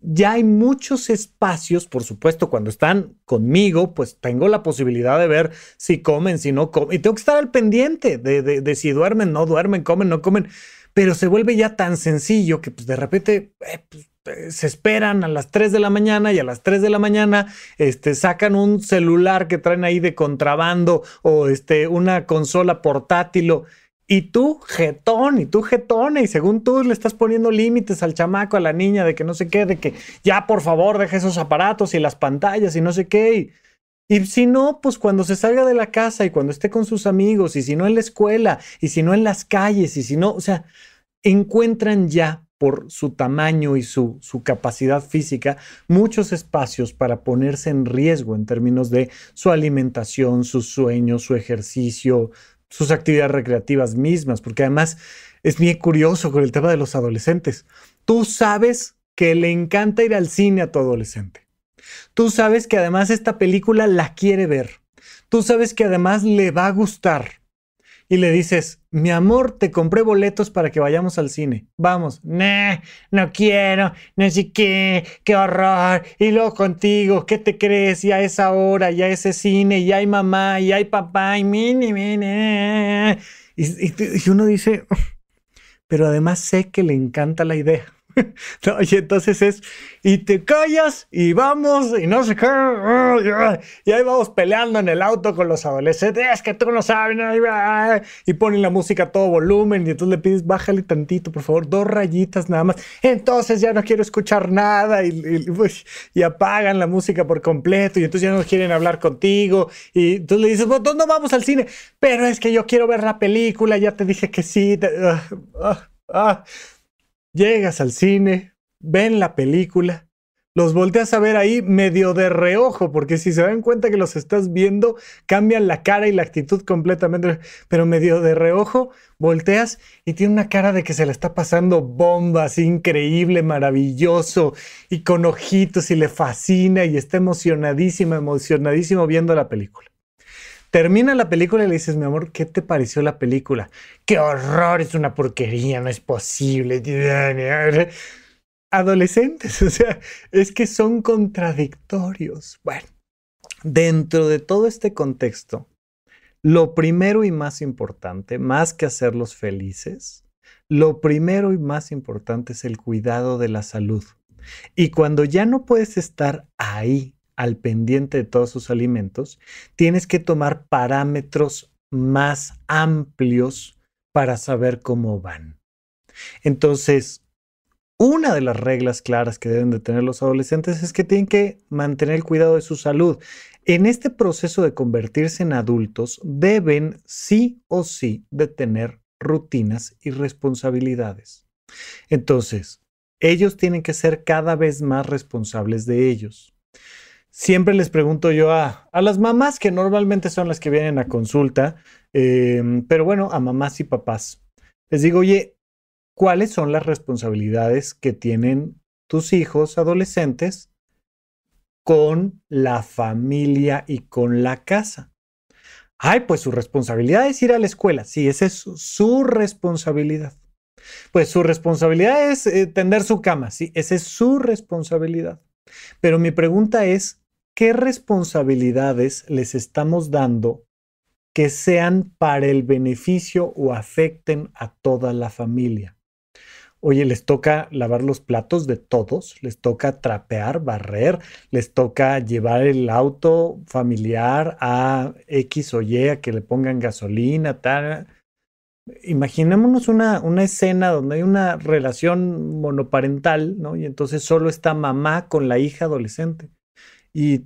Ya hay muchos espacios, por supuesto, cuando están conmigo, pues tengo la posibilidad de ver si comen, si no comen. Y tengo que estar al pendiente de, si duermen, no duermen, comen, no comen. Pero se vuelve ya tan sencillo que pues, de repente eh, pues, eh, se esperan a las 3 de la mañana y a las 3 de la mañana este, sacan un celular que traen ahí de contrabando o este, una consola portátil. y tú, jetón, y tú jetone y según tú le estás poniendo límites al chamaco, a la niña, de que no sé qué, de que ya por favor deje esos aparatos y las pantallas y no sé qué. Y, y, si no, pues cuando se salga de la casa y cuando esté con sus amigos, y si no en la escuela, y si no en las calles, y si no, o sea, encuentran ya por su tamaño y su, capacidad física muchos espacios para ponerse en riesgo en términos de su alimentación, sus sueños, su ejercicio, sus actividades recreativas mismas, porque además es bien curioso con el tema de los adolescentes. Tú sabes que le encanta ir al cine a tu adolescente. Tú sabes que además esta película la quiere ver. Tú sabes que además le va a gustar y le dices, mi amor, te compré boletos para que vayamos al cine. Vamos, no quiero, no sé qué, qué horror. Y luego contigo, ¿qué te crees? Y a esa hora, y a ese cine, y hay mamá, y hay papá, y mini, mini. Eh, eh, eh". y uno dice, pero además sé que le encanta la idea. y entonces es, y te callas y vamos y no sé qué. Y ahí vamos peleando en el auto con los adolescentes. Es que tú no sabes. Y ponen la música a todo volumen y entonces le pides, bájale tantito, por favor, dos rayitas nada más. Entonces ya no quiero escuchar nada y, apagan la música por completo y entonces ya no quieren hablar contigo. Y entonces le dices, no vamos al cine, pero es que yo quiero ver la película, ya te dije que sí. Ah, ah, ah. Llegas al cine, ven la película, los volteas a ver ahí medio de reojo, porque si se dan cuenta que los estás viendo, cambian la cara y la actitud completamente, pero medio de reojo, volteas y tiene una cara de que se le está pasando bombas, increíble, maravilloso, y con ojitos y le fascina y está emocionadísimo, emocionadísimo viendo la película. Termina la película y le dices, mi amor, ¿qué te pareció la película? ¡Qué horror! Es una porquería, no es posible. Adolescentes, o sea, es que son contradictorios. Bueno, dentro de todo este contexto, lo primero y más importante, más que hacerlos felices, lo primero y más importante es el cuidado de la salud. Y cuando ya no puedes estar ahí al pendiente de todos sus alimentos, tienes que tomar parámetros más amplios para saber cómo van. Entonces, una de las reglas claras que deben de tener los adolescentes es que tienen que mantener el cuidado de su salud. En este proceso de convertirse en adultos, deben sí o sí de tener rutinas y responsabilidades. Entonces, ellos tienen que ser cada vez más responsables de ellos siempre les pregunto yo a, las mamás, que normalmente son las que vienen a consulta, eh, pero bueno, a mamás y papás. Les digo, oye, ¿cuáles son las responsabilidades que tienen tus hijos adolescentes con la familia y con la casa? Ay, pues su responsabilidad es ir a la escuela. Sí, esa es su, responsabilidad. Pues su responsabilidad es eh, tender su cama. Sí, esa es su responsabilidad. Pero mi pregunta es, ¿qué responsabilidades les estamos dando que sean para el beneficio o afecten a toda la familia? Oye, les toca lavar los platos de todos, les toca trapear, barrer, les toca llevar el auto familiar a X o Y, a que le pongan gasolina, tal imaginémonos una, escena donde hay una relación monoparental, ¿no? Y entonces solo está mamá con la hija adolescente. Y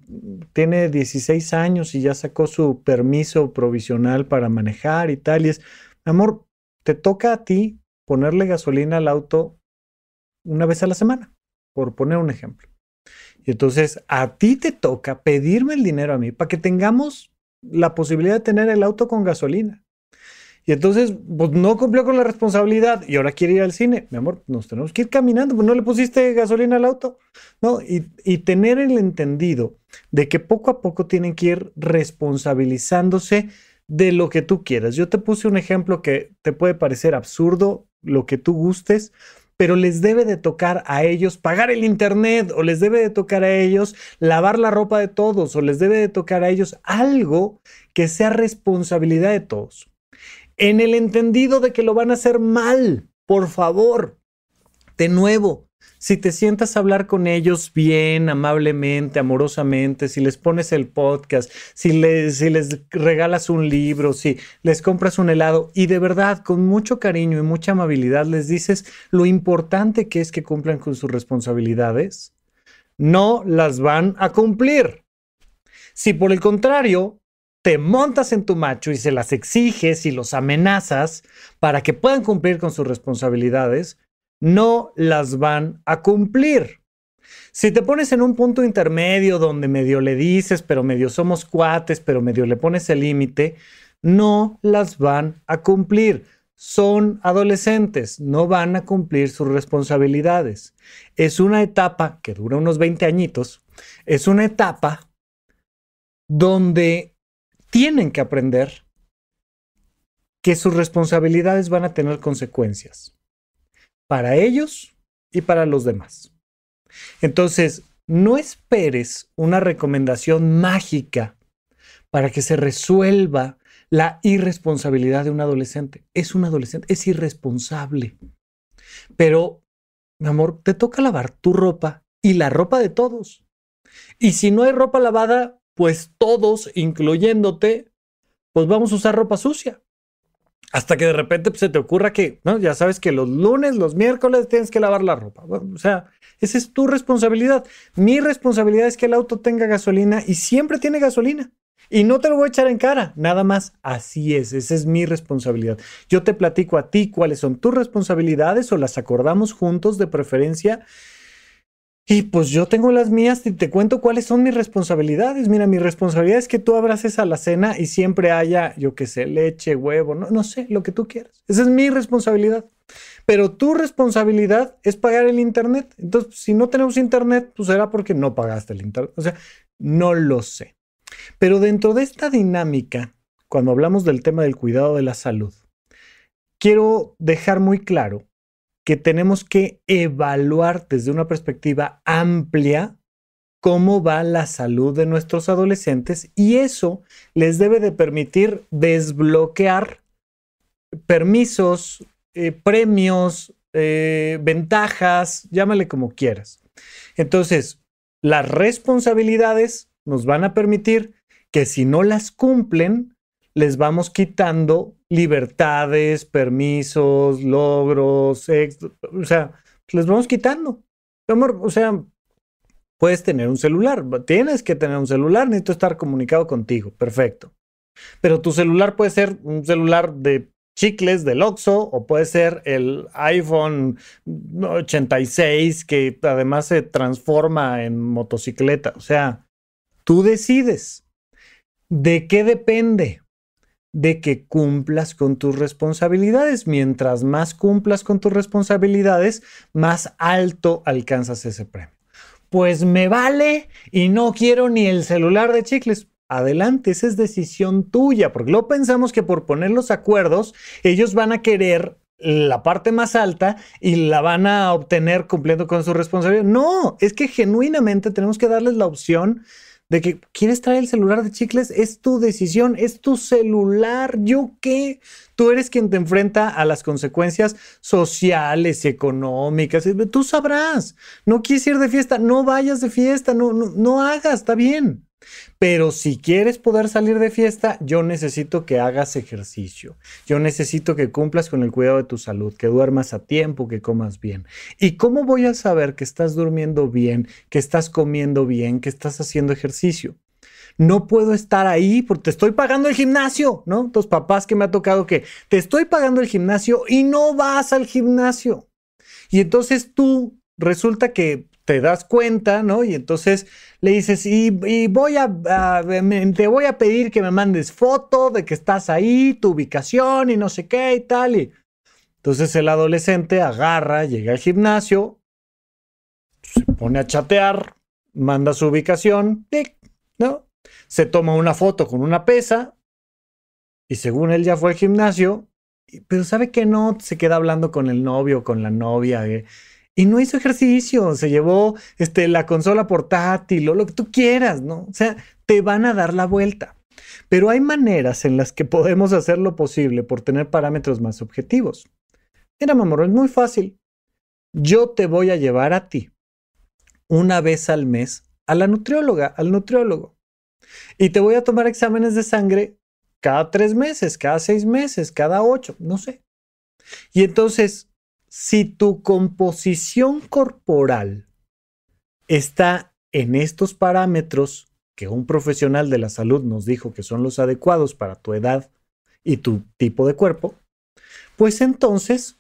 tiene 16 años y ya sacó su permiso provisional para manejar y tal. Y es, amor, te toca a ti ponerle gasolina al auto una vez a la semana, por poner un ejemplo. Y entonces a ti te toca pedirme el dinero a mí para que tengamos la posibilidad de tener el auto con gasolina. Y entonces pues, no cumplió con la responsabilidad y ahora quiere ir al cine. Mi amor, nos tenemos que ir caminando, pues no le pusiste gasolina al auto. No, y, y tener el entendido de que poco a poco tienen que ir responsabilizándose de lo que tú quieras. Yo te puse un ejemplo que te puede parecer absurdo, lo que tú gustes, pero les debe de tocar a ellos pagar el internet o les debe de tocar a ellos lavar la ropa de todos o les debe de tocar a ellos algo que sea responsabilidad de todos en el entendido de que lo van a hacer mal. Por favor, de nuevo, si te sientas a hablar con ellos bien, amablemente, amorosamente, si les pones el podcast, si les, regalas un libro, si les compras un helado y de verdad con mucho cariño y mucha amabilidad les dices lo importante que es que cumplan con sus responsabilidades, no las van a cumplir. Si por el contrario te montas en tu macho y se las exiges y los amenazas para que puedan cumplir con sus responsabilidades, no las van a cumplir. Si te pones en un punto intermedio donde medio le dices, pero medio somos cuates, pero medio le pones el límite, no las van a cumplir. Son adolescentes, no van a cumplir sus responsabilidades. Es una etapa que dura unos 20 añitos, es una etapa donde tienen que aprender que sus responsabilidades van a tener consecuencias para ellos y para los demás. Entonces, no esperes una recomendación mágica para que se resuelva la irresponsabilidad de un adolescente. Es un adolescente, es irresponsable. Pero, mi amor, te toca lavar tu ropa y la ropa de todos. Y si no hay ropa lavada, pues todos, incluyéndote, pues vamos a usar ropa sucia. Hasta que de repente pues, se te ocurra que, ¿no? Ya sabes que los lunes, los miércoles tienes que lavar la ropa. o sea, esa es tu responsabilidad. Mi responsabilidad es que el auto tenga gasolina y siempre tiene gasolina. Y no te lo voy a echar en cara, nada más. Así es, esa es mi responsabilidad. Yo te platico a ti cuáles son tus responsabilidades o las acordamos juntos de preferencia y pues yo tengo las mías y te cuento cuáles son mis responsabilidades. Mira, mi responsabilidad es que tú abras esa la cena y siempre haya, yo qué sé, leche, huevo, no, no sé, lo que tú quieras. Esa es mi responsabilidad. Pero tu responsabilidad es pagar el Internet. Entonces, pues, si no tenemos Internet, pues será porque no pagaste el Internet. O sea, no lo sé. Pero dentro de esta dinámica, cuando hablamos del tema del cuidado de la salud, quiero dejar muy claro que tenemos que evaluar desde una perspectiva amplia cómo va la salud de nuestros adolescentes y eso les debe de permitir desbloquear permisos, eh, premios, eh, ventajas, llámale como quieras. Entonces, las responsabilidades nos van a permitir que si no las cumplen, les vamos quitando libertades, permisos, logros, sexo, o sea, pues, les vamos quitando. Amor, o sea, puedes tener un celular, tienes que tener un celular, necesito estar comunicado contigo, perfecto. Pero tu celular puede ser un celular de chicles del Oxxo o puede ser el iPhone 86 que además se transforma en motocicleta, o sea, tú decides. ¿De qué depende? de que cumplas con tus responsabilidades. Mientras más cumplas con tus responsabilidades, más alto alcanzas ese premio. Pues me vale y no quiero ni el celular de chicles. Adelante, esa es decisión tuya, porque lo pensamos que por poner los acuerdos, ellos van a querer la parte más alta y la van a obtener cumpliendo con su responsabilidad. No, es que genuinamente tenemos que darles la opción de que quieres traer el celular de chicles, es tu decisión, es tu celular, yo qué. Tú eres quien te enfrenta a las consecuencias sociales, económicas, tú sabrás. No quieres ir de fiesta, no vayas de fiesta, no, no, no hagas, está bien. Pero si quieres poder salir de fiesta, yo necesito que hagas ejercicio. Yo necesito que cumplas con el cuidado de tu salud, que duermas a tiempo, que comas bien. ¿Y cómo voy a saber que estás durmiendo bien, que estás comiendo bien, que estás haciendo ejercicio? No puedo estar ahí porque te estoy pagando el gimnasio, ¿no? Tus papás que me ha tocado que te estoy pagando el gimnasio y no vas al gimnasio. Y entonces tú resulta que te das cuenta, ¿no? Y entonces le dices, y, voy a, te voy a pedir que me mandes foto de que estás ahí, tu ubicación y no sé qué y tal. Y entonces el adolescente agarra, llega al gimnasio, se pone a chatear, manda su ubicación, ¿no? Se toma una foto con una pesa y según él ya fue al gimnasio, pero sabe que no, se queda hablando con el novio, con la novia. Eh y no hizo ejercicio, se llevó este, la consola portátil o lo que tú quieras, ¿no? O sea, te van a dar la vuelta. Pero hay maneras en las que podemos hacer lo posible por tener parámetros más objetivos. Mira, amor, es muy fácil. Yo te voy a llevar a ti una vez al mes a la nutrióloga, al nutriólogo. Y te voy a tomar exámenes de sangre cada tres meses, cada seis meses, cada ocho, no sé. Y entonces si tu composición corporal está en estos parámetros que un profesional de la salud nos dijo que son los adecuados para tu edad y tu tipo de cuerpo, pues entonces,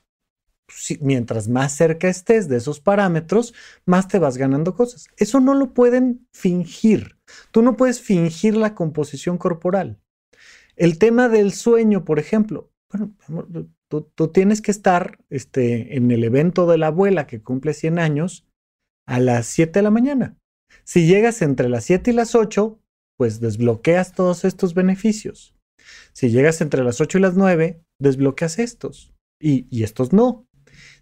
si, mientras más cerca estés de esos parámetros, más te vas ganando cosas. Eso no lo pueden fingir. Tú no puedes fingir la composición corporal. El tema del sueño, por ejemplo, bueno, Tú, tienes que estar este, en el evento de la abuela que cumple 100 años a las 7 de la mañana. Si llegas entre las 7 y las 8, pues desbloqueas todos estos beneficios. Si llegas entre las 8 y las 9, desbloqueas estos y, y estos no.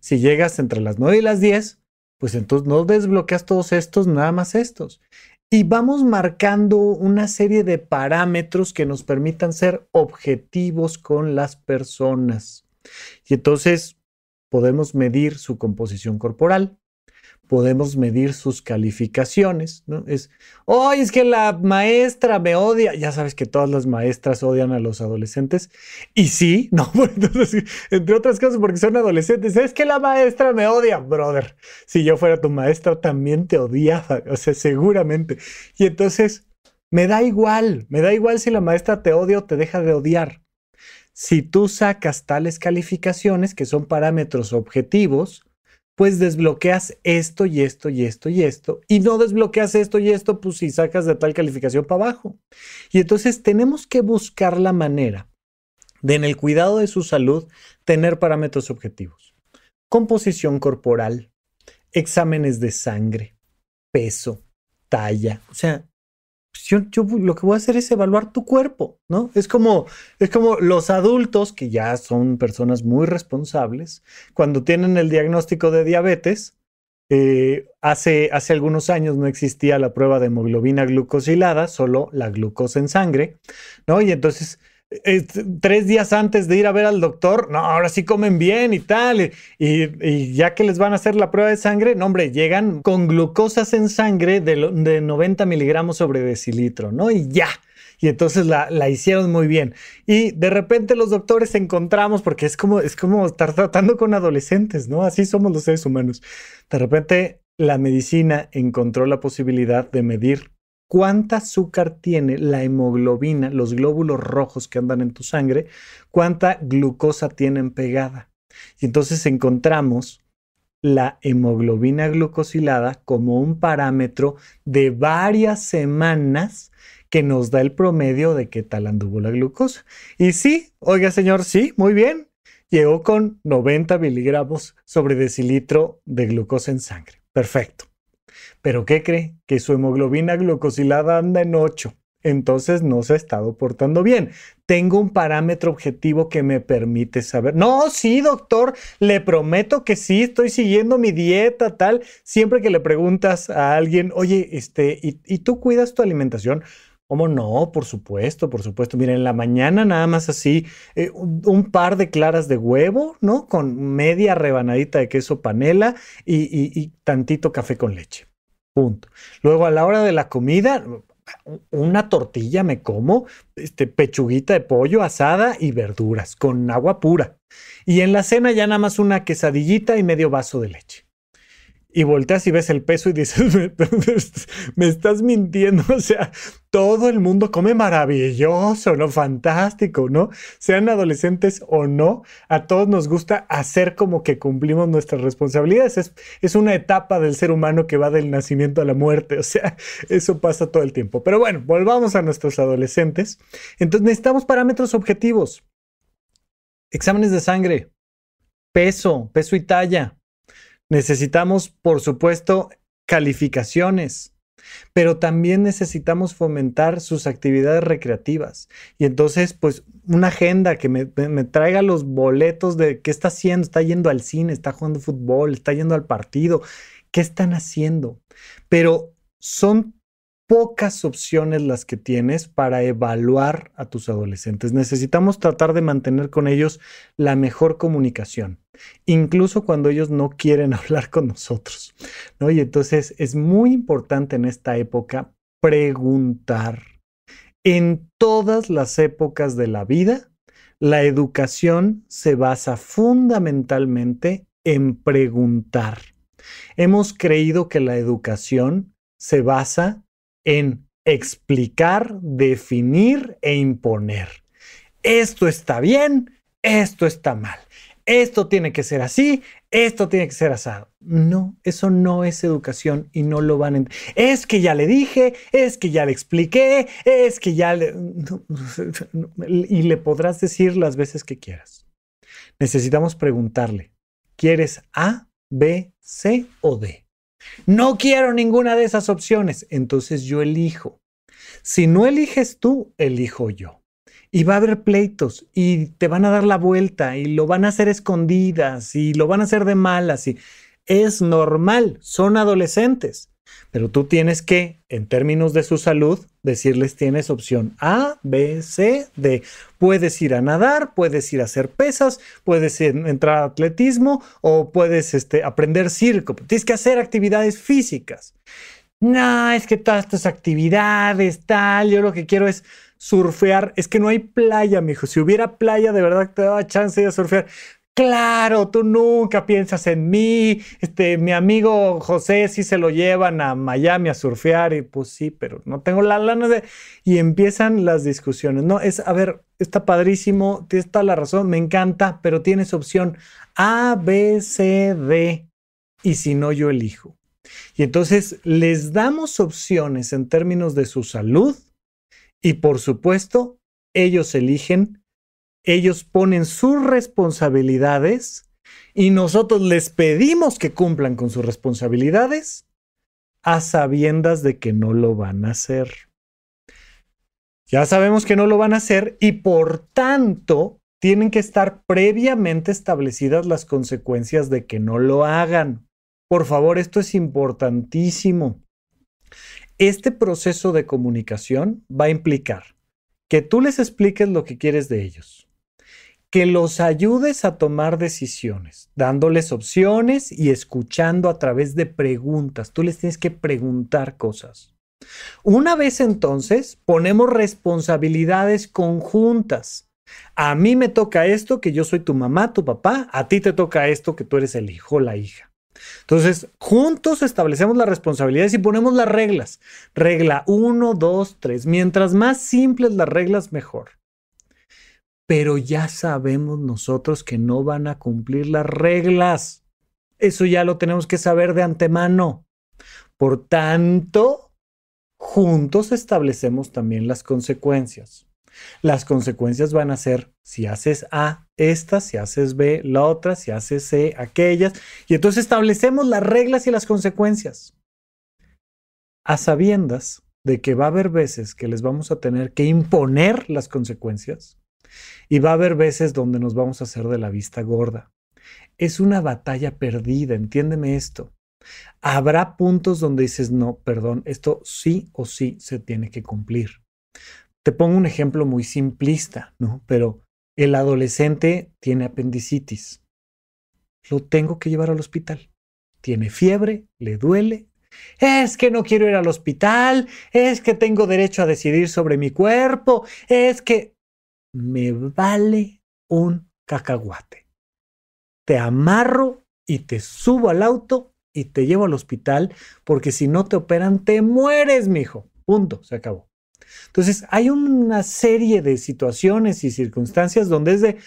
Si llegas entre las 9 y las 10, pues entonces no desbloqueas todos estos, nada más estos. Y vamos marcando una serie de parámetros que nos permitan ser objetivos con las personas. Y entonces podemos medir su composición corporal, podemos medir sus calificaciones, ¿no? Es, es que la maestra me odia. Ya sabes que todas las maestras odian a los adolescentes. Y sí, ¿no? entre otras cosas, porque son adolescentes. Es que la maestra me odia, brother. Si yo fuera tu maestra, también te odiaba, o sea, seguramente. Y entonces, me da igual, me da igual si la maestra te odia o te deja de odiar si tú sacas tales calificaciones, que son parámetros objetivos, pues desbloqueas esto y esto y esto y esto, y no desbloqueas esto y esto, pues si sacas de tal calificación para abajo. Y entonces tenemos que buscar la manera de en el cuidado de su salud tener parámetros objetivos. Composición corporal, exámenes de sangre, peso, talla. O sea, pues, yo, lo que voy a hacer es evaluar tu cuerpo, ¿no? Es como, es como los adultos, que ya son personas muy responsables, cuando tienen el diagnóstico de diabetes, eh, hace, hace algunos años no existía la prueba de hemoglobina glucosilada, solo la glucosa en sangre, ¿no? Y entonces tres días antes de ir a ver al doctor, no, ahora sí comen bien y tal, y, ya que les van a hacer la prueba de sangre, no, hombre, llegan con glucosas en sangre de, 90 miligramos sobre decilitro, ¿no? Y ya. Y entonces la, la, hicieron muy bien. Y de repente los doctores encontramos, porque es como, es como estar tratando con adolescentes, ¿no? Así somos los seres humanos. De repente la medicina encontró la posibilidad de medir cuánta azúcar tiene la hemoglobina, los glóbulos rojos que andan en tu sangre, cuánta glucosa tienen pegada. Y entonces encontramos la hemoglobina glucosilada como un parámetro de varias semanas que nos da el promedio de qué tal anduvo la glucosa. Y sí, oiga señor, sí, muy bien, llegó con 90 miligramos sobre decilitro de glucosa en sangre. Perfecto. Pero ¿qué cree? Que su hemoglobina glucosilada anda en 8. Entonces no se ha estado portando bien. Tengo un parámetro objetivo que me permite saber. No, sí, doctor, le prometo que sí, estoy siguiendo mi dieta, tal. Siempre que le preguntas a alguien, oye, este, ¿y, tú cuidas tu alimentación? como no? Por supuesto, por supuesto. Mira, en la mañana nada más así, eh, un par de claras de huevo, ¿no? Con media rebanadita de queso panela y tantito café con leche. Luego, a la hora de la comida, una tortilla me como, este, pechuguita de pollo asada y verduras con agua pura. Y en la cena ya nada más una quesadillita y medio vaso de leche y volteas y ves el peso y dices, me, estás mintiendo, o sea, todo el mundo come maravilloso, ¿no? Fantástico, ¿no? Sean adolescentes o no, a todos nos gusta hacer como que cumplimos nuestras responsabilidades. Es, es una etapa del ser humano que va del nacimiento a la muerte, o sea, eso pasa todo el tiempo. Pero bueno, volvamos a nuestros adolescentes. Entonces necesitamos parámetros objetivos. Exámenes de sangre, peso, peso y talla, Necesitamos, por supuesto, calificaciones, pero también necesitamos fomentar sus actividades recreativas. Y entonces, pues, una agenda que me, traiga los boletos de qué está haciendo, está yendo al cine, está jugando fútbol, está yendo al partido, qué están haciendo. Pero son pocas opciones las que tienes para evaluar a tus adolescentes. Necesitamos tratar de mantener con ellos la mejor comunicación, incluso cuando ellos no quieren hablar con nosotros. Y entonces es muy importante en esta época preguntar. En todas las épocas de la vida, la educación se basa fundamentalmente en preguntar. Hemos creído que la educación se basa en explicar, definir e imponer. Esto está bien, esto está mal, esto tiene que ser así, esto tiene que ser asado. No, eso no es educación y no lo van a entender. Es que ya le dije, es que ya le expliqué, es que ya le... y le podrás decir las veces que quieras. Necesitamos preguntarle, ¿quieres A, B, C o D? No quiero ninguna de esas opciones, entonces yo elijo. Si no eliges tú, elijo yo. Y va a haber pleitos y te van a dar la vuelta y lo van a hacer escondidas y lo van a hacer de malas es normal, son adolescentes. Pero tú tienes que, en términos de su salud, decirles tienes opción A, B, C, D. Puedes ir a nadar, puedes ir a hacer pesas, puedes entrar a atletismo o puedes este, aprender circo. Tienes que hacer actividades físicas. No, es que todas estas actividades, tal, yo lo que quiero es surfear. Es que no hay playa, mijo. Si hubiera playa, de verdad te daba chance de surfear claro, tú nunca piensas en mí, este, mi amigo José sí se lo llevan a Miami a surfear y pues sí, pero no tengo la lana de... Y empiezan las discusiones, ¿no? Es, a ver, está padrísimo, tienes toda la razón, me encanta, pero tienes opción A, B, C, D, y si no, yo elijo. Y entonces les damos opciones en términos de su salud y por supuesto, ellos eligen ellos ponen sus responsabilidades y nosotros les pedimos que cumplan con sus responsabilidades a sabiendas de que no lo van a hacer. Ya sabemos que no lo van a hacer y por tanto tienen que estar previamente establecidas las consecuencias de que no lo hagan. Por favor, esto es importantísimo. Este proceso de comunicación va a implicar que tú les expliques lo que quieres de ellos, que los ayudes a tomar decisiones, dándoles opciones y escuchando a través de preguntas. Tú les tienes que preguntar cosas. Una vez entonces, ponemos responsabilidades conjuntas. A mí me toca esto, que yo soy tu mamá, tu papá, a ti te toca esto, que tú eres el hijo, la hija. Entonces, juntos establecemos las responsabilidades y ponemos las reglas. Regla 1, 2, 3. Mientras más simples las reglas, mejor pero ya sabemos nosotros que no van a cumplir las reglas. Eso ya lo tenemos que saber de antemano. Por tanto, juntos establecemos también las consecuencias. Las consecuencias van a ser si haces A, esta, si haces B, la otra, si haces C, aquellas. Y entonces establecemos las reglas y las consecuencias. A sabiendas de que va a haber veces que les vamos a tener que imponer las consecuencias y va a haber veces donde nos vamos a hacer de la vista gorda. Es una batalla perdida, entiéndeme esto. Habrá puntos donde dices, no, perdón, esto sí o sí se tiene que cumplir. Te pongo un ejemplo muy simplista, ¿no? Pero el adolescente tiene apendicitis. Lo tengo que llevar al hospital. Tiene fiebre, le duele. Es que no quiero ir al hospital, es que tengo derecho a decidir sobre mi cuerpo, es que me vale un cacahuate. Te amarro y te subo al auto y te llevo al hospital porque si no te operan te mueres, mi hijo. Punto, se acabó. Entonces, hay una serie de situaciones y circunstancias donde es de,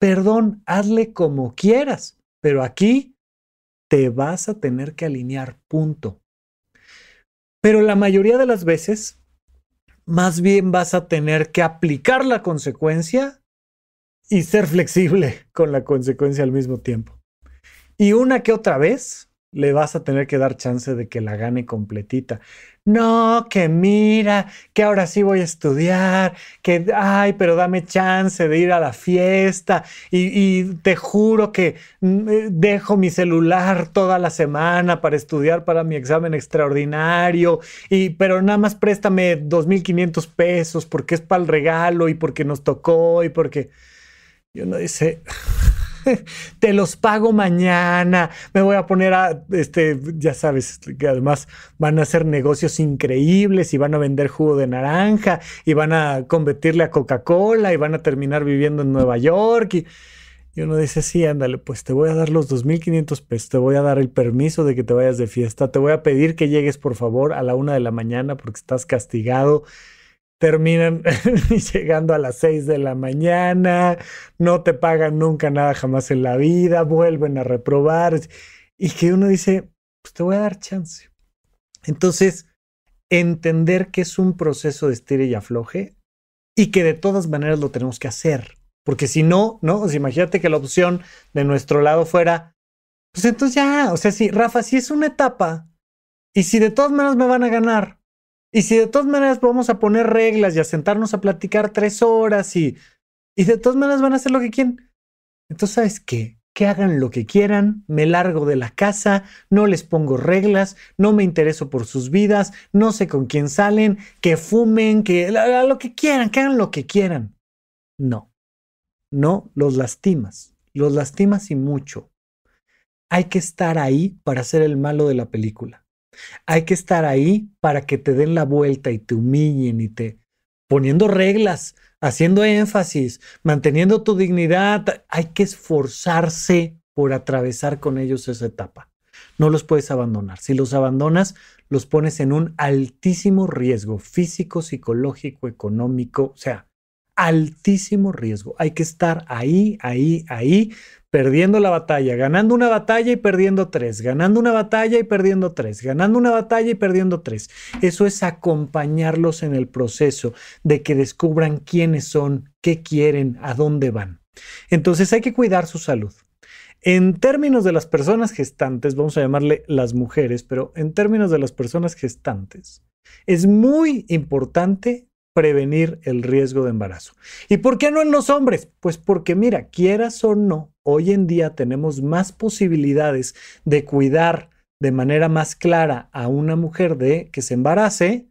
perdón, hazle como quieras, pero aquí te vas a tener que alinear, punto. Pero la mayoría de las veces más bien vas a tener que aplicar la consecuencia y ser flexible con la consecuencia al mismo tiempo. Y una que otra vez le vas a tener que dar chance de que la gane completita no, que mira, que ahora sí voy a estudiar, que, ay, pero dame chance de ir a la fiesta y, te juro que mm, eh, dejo mi celular toda la semana para estudiar para mi examen extraordinario, y, pero nada más préstame 2.500 pesos porque es para el regalo y porque nos tocó y porque... yo no dice, te los pago mañana, me voy a poner a, este, ya sabes, que además van a hacer negocios increíbles y van a vender jugo de naranja y van a competirle a Coca-Cola y van a terminar viviendo en Nueva York. Y, y uno dice, sí, ándale, pues te voy a dar los 2.500 pesos, te voy a dar el permiso de que te vayas de fiesta, te voy a pedir que llegues por favor a la una de la mañana porque estás castigado terminan llegando a las 6 de la mañana, no te pagan nunca nada jamás en la vida, vuelven a reprobar y que uno dice, pues te voy a dar chance. Entonces, entender que es un proceso de estire y afloje y que de todas maneras lo tenemos que hacer, porque si no, ¿no? imagínate que la opción de nuestro lado fuera, pues entonces ya, o sea, si Rafa, si es una etapa y si de todas maneras me van a ganar, y si de todas maneras vamos a poner reglas y a sentarnos a platicar tres horas y, y de todas maneras van a hacer lo que quieren. Entonces, ¿sabes qué? Que hagan lo que quieran, me largo de la casa, no les pongo reglas, no me intereso por sus vidas, no sé con quién salen, que fumen, que lo que quieran, que hagan lo que quieran. No, no los lastimas, los lastimas y mucho. Hay que estar ahí para ser el malo de la película. Hay que estar ahí para que te den la vuelta y te humillen y te poniendo reglas, haciendo énfasis, manteniendo tu dignidad. Hay que esforzarse por atravesar con ellos esa etapa. No los puedes abandonar. Si los abandonas, los pones en un altísimo riesgo físico, psicológico, económico, o sea, altísimo riesgo. Hay que estar ahí, ahí, ahí perdiendo la batalla, ganando una batalla y perdiendo tres, ganando una batalla y perdiendo tres, ganando una batalla y perdiendo tres. Eso es acompañarlos en el proceso de que descubran quiénes son, qué quieren, a dónde van. Entonces hay que cuidar su salud. En términos de las personas gestantes, vamos a llamarle las mujeres, pero en términos de las personas gestantes, es muy importante prevenir el riesgo de embarazo. ¿Y por qué no en los hombres? Pues porque mira, quieras o no, hoy en día tenemos más posibilidades de cuidar de manera más clara a una mujer de que se embarace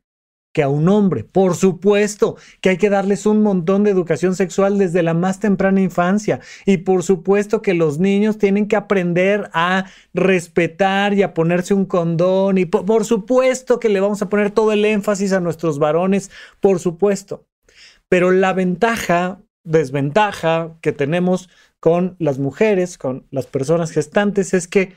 que a un hombre. Por supuesto que hay que darles un montón de educación sexual desde la más temprana infancia. Y por supuesto que los niños tienen que aprender a respetar y a ponerse un condón. Y por supuesto que le vamos a poner todo el énfasis a nuestros varones, por supuesto. Pero la ventaja, desventaja que tenemos con las mujeres, con las personas gestantes, es que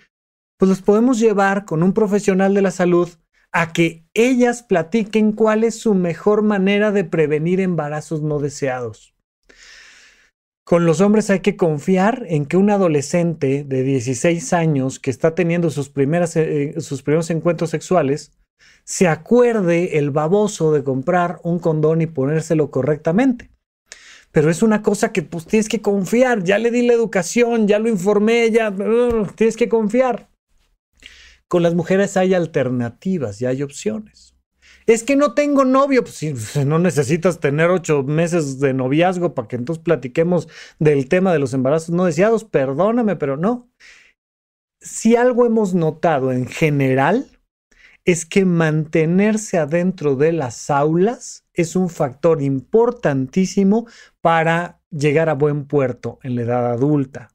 pues los podemos llevar con un profesional de la salud a que ellas platiquen cuál es su mejor manera de prevenir embarazos no deseados. Con los hombres hay que confiar en que un adolescente de 16 años que está teniendo sus, eh, sus primeros encuentros sexuales se acuerde el baboso de comprar un condón y ponérselo correctamente. Pero es una cosa que pues tienes que confiar. Ya le di la educación, ya lo informé, ya uh, tienes que confiar. Con las mujeres hay alternativas y hay opciones. Es que no tengo novio, pues, si no necesitas tener ocho meses de noviazgo para que entonces platiquemos del tema de los embarazos no deseados, perdóname, pero no. Si algo hemos notado en general es que mantenerse adentro de las aulas es un factor importantísimo para llegar a buen puerto en la edad adulta.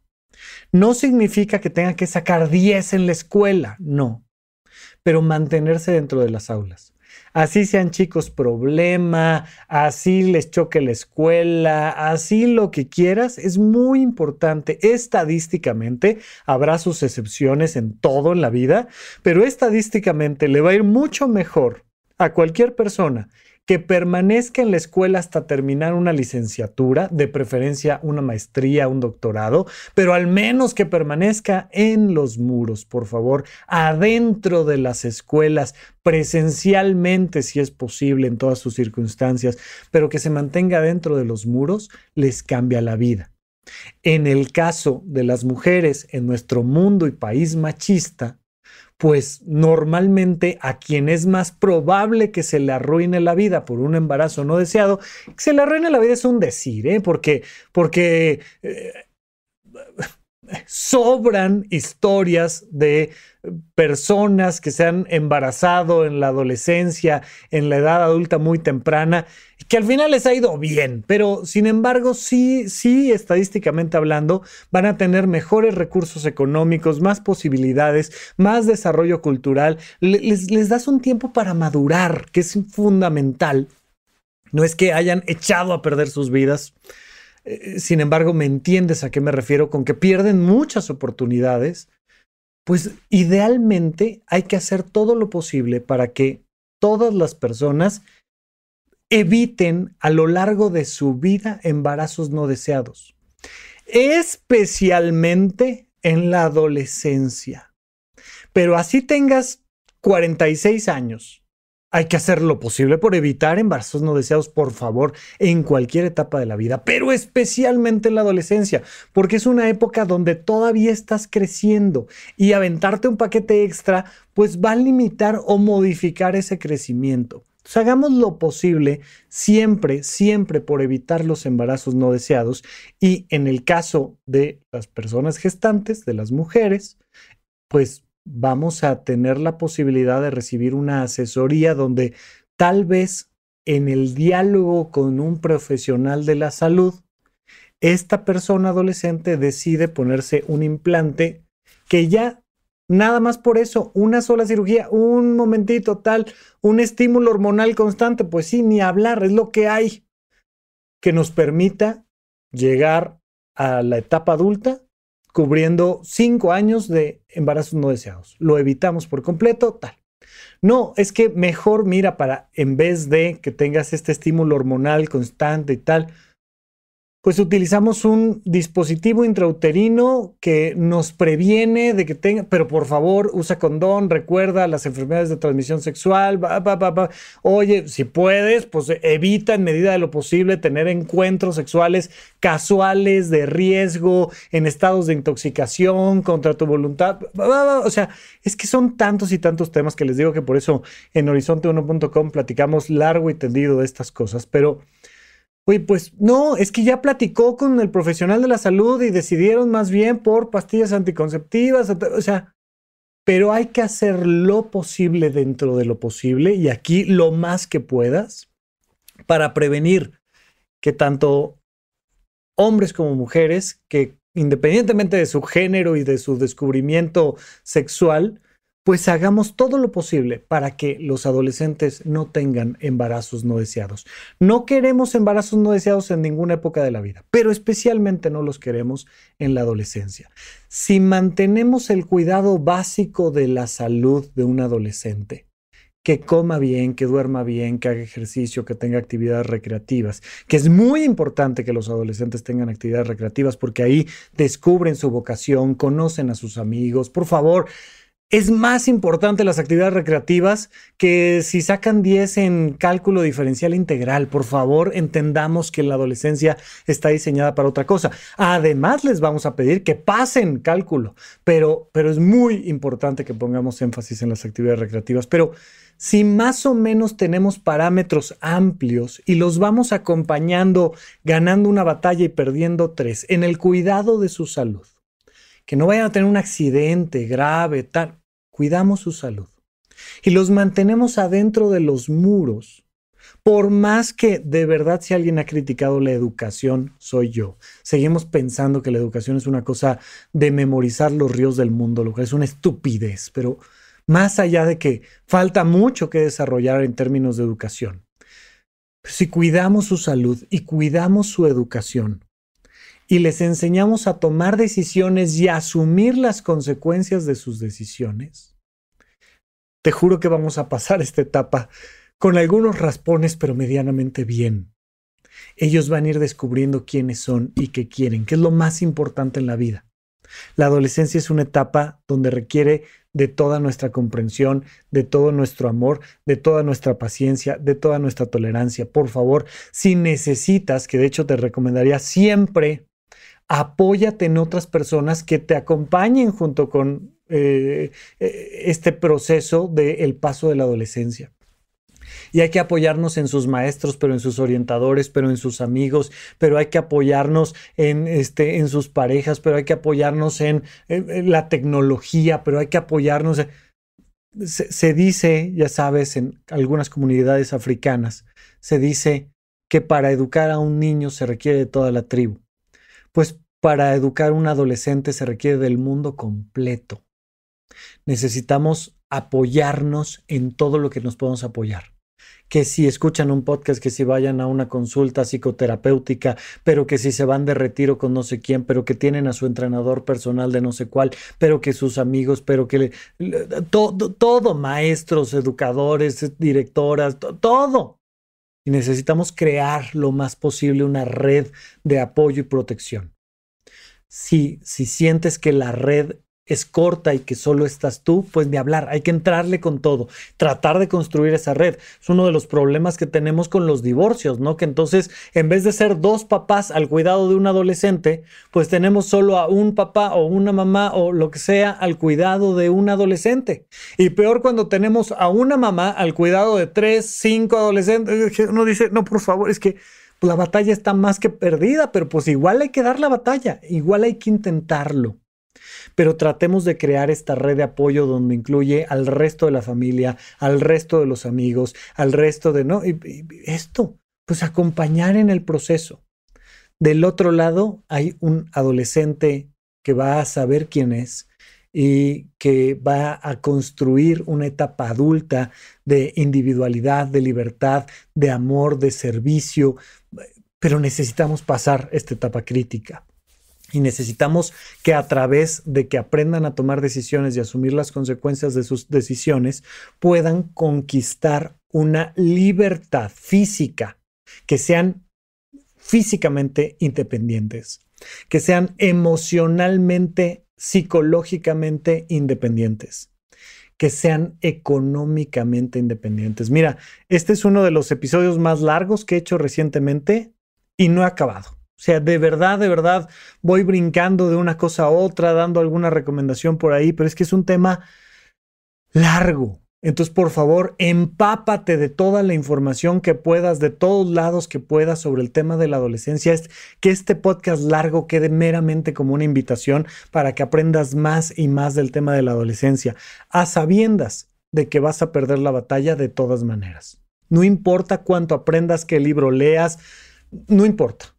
No significa que tenga que sacar 10 en la escuela, no, pero mantenerse dentro de las aulas así sean chicos problema, así les choque la escuela, así lo que quieras, es muy importante. Estadísticamente, habrá sus excepciones en todo en la vida, pero estadísticamente le va a ir mucho mejor a cualquier persona que permanezca en la escuela hasta terminar una licenciatura, de preferencia una maestría, un doctorado, pero al menos que permanezca en los muros, por favor, adentro de las escuelas, presencialmente si es posible en todas sus circunstancias, pero que se mantenga dentro de los muros, les cambia la vida. En el caso de las mujeres en nuestro mundo y país machista, pues normalmente a quien es más probable que se le arruine la vida por un embarazo no deseado, que se le arruine la vida es un decir, ¿eh? porque, porque eh, sobran historias de personas que se han embarazado en la adolescencia, en la edad adulta muy temprana, que al final les ha ido bien, pero sin embargo sí, sí, estadísticamente hablando, van a tener mejores recursos económicos, más posibilidades, más desarrollo cultural, les, les das un tiempo para madurar, que es fundamental. No es que hayan echado a perder sus vidas, eh, eh, sin embargo, me entiendes a qué me refiero con que pierden muchas oportunidades, pues idealmente hay que hacer todo lo posible para que todas las personas eviten a lo largo de su vida embarazos no deseados, especialmente en la adolescencia. Pero así tengas 46 años hay que hacer lo posible por evitar embarazos no deseados, por favor, en cualquier etapa de la vida, pero especialmente en la adolescencia, porque es una época donde todavía estás creciendo y aventarte un paquete extra, pues va a limitar o modificar ese crecimiento. hagamos lo posible siempre, siempre por evitar los embarazos no deseados y en el caso de las personas gestantes, de las mujeres, pues vamos a tener la posibilidad de recibir una asesoría donde tal vez en el diálogo con un profesional de la salud, esta persona adolescente decide ponerse un implante que ya nada más por eso, una sola cirugía, un momentito tal, un estímulo hormonal constante, pues sí, ni hablar, es lo que hay que nos permita llegar a la etapa adulta cubriendo cinco años de embarazos no deseados. Lo evitamos por completo, tal. No, es que mejor mira para, en vez de que tengas este estímulo hormonal constante y tal, pues utilizamos un dispositivo intrauterino que nos previene de que tenga, pero por favor usa condón, recuerda las enfermedades de transmisión sexual, oye, si puedes, pues evita en medida de lo posible tener encuentros sexuales casuales, de riesgo, en estados de intoxicación, contra tu voluntad, o sea, es que son tantos y tantos temas que les digo que por eso en horizonte1.com platicamos largo y tendido de estas cosas, pero... Oye, pues no, es que ya platicó con el profesional de la salud y decidieron más bien por pastillas anticonceptivas, o sea, pero hay que hacer lo posible dentro de lo posible y aquí lo más que puedas para prevenir que tanto hombres como mujeres, que independientemente de su género y de su descubrimiento sexual, pues hagamos todo lo posible para que los adolescentes no tengan embarazos no deseados. No queremos embarazos no deseados en ninguna época de la vida, pero especialmente no los queremos en la adolescencia. Si mantenemos el cuidado básico de la salud de un adolescente, que coma bien, que duerma bien, que haga ejercicio, que tenga actividades recreativas, que es muy importante que los adolescentes tengan actividades recreativas porque ahí descubren su vocación, conocen a sus amigos, por favor, es más importante las actividades recreativas que si sacan 10 en cálculo diferencial integral. Por favor, entendamos que la adolescencia está diseñada para otra cosa. Además, les vamos a pedir que pasen cálculo, pero, pero es muy importante que pongamos énfasis en las actividades recreativas. Pero si más o menos tenemos parámetros amplios y los vamos acompañando, ganando una batalla y perdiendo tres, en el cuidado de su salud, que no vayan a tener un accidente grave, tal, cuidamos su salud y los mantenemos adentro de los muros, por más que de verdad si alguien ha criticado la educación, soy yo. Seguimos pensando que la educación es una cosa de memorizar los ríos del mundo, lo cual es una estupidez, pero más allá de que falta mucho que desarrollar en términos de educación. Pues si cuidamos su salud y cuidamos su educación y les enseñamos a tomar decisiones y a asumir las consecuencias de sus decisiones, te juro que vamos a pasar esta etapa con algunos raspones, pero medianamente bien. Ellos van a ir descubriendo quiénes son y qué quieren, que es lo más importante en la vida. La adolescencia es una etapa donde requiere de toda nuestra comprensión, de todo nuestro amor, de toda nuestra paciencia, de toda nuestra tolerancia. Por favor, si necesitas, que de hecho te recomendaría siempre, apóyate en otras personas que te acompañen junto con eh, este proceso del paso de la adolescencia. Y hay que apoyarnos en sus maestros, pero en sus orientadores, pero en sus amigos, pero hay que apoyarnos en, este, en sus parejas, pero hay que apoyarnos en, la tecnología, pero hay que apoyarnos. Se, se, dice, ya sabes, en algunas comunidades africanas, se dice que para educar a un niño se requiere de toda la tribu. Pues para educar a un adolescente se requiere del mundo completo. Necesitamos apoyarnos en todo lo que nos podemos apoyar. Que si escuchan un podcast, que si vayan a una consulta psicoterapéutica, pero que si se van de retiro con no sé quién, pero que tienen a su entrenador personal de no sé cuál, pero que sus amigos, pero que todo, maestros, educadores, directoras, todo. Y necesitamos crear lo más posible una red de apoyo y protección. Si, si sientes que la red es corta y que solo estás tú, pues ni hablar, hay que entrarle con todo, tratar de construir esa red. Es uno de los problemas que tenemos con los divorcios, ¿no? Que entonces, en vez de ser dos papás al cuidado de un adolescente, pues tenemos solo a un papá o una mamá o lo que sea al cuidado de un adolescente. Y peor cuando tenemos a una mamá al cuidado de tres, cinco adolescentes. Uno dice, no, por favor, es que la batalla está más que perdida, pero pues igual hay que dar la batalla, igual hay que intentarlo. Pero tratemos de crear esta red de apoyo donde incluye al resto de la familia, al resto de los amigos, al resto de, ¿no? Y, esto, pues acompañar en el proceso. Del otro lado hay un adolescente que va a saber quién es y que va a construir una etapa adulta de individualidad, de libertad, de amor, de servicio, pero necesitamos pasar esta etapa crítica. Y necesitamos que a través de que aprendan a tomar decisiones y asumir las consecuencias de sus decisiones, puedan conquistar una libertad física, que sean físicamente independientes, que sean emocionalmente, psicológicamente independientes, que sean económicamente independientes. Mira, este es uno de los episodios más largos que he hecho recientemente y no he acabado. O sea, de verdad, de verdad, voy brincando de una cosa a otra, dando alguna recomendación por ahí, pero es que es un tema largo. Entonces, por favor, empápate de toda la información que puedas, de todos lados que puedas sobre el tema de la adolescencia. Es que este podcast largo quede meramente como una invitación para que aprendas más y más del tema de la adolescencia, a sabiendas de que vas a perder la batalla de todas maneras. No importa cuánto aprendas, qué libro leas, no importa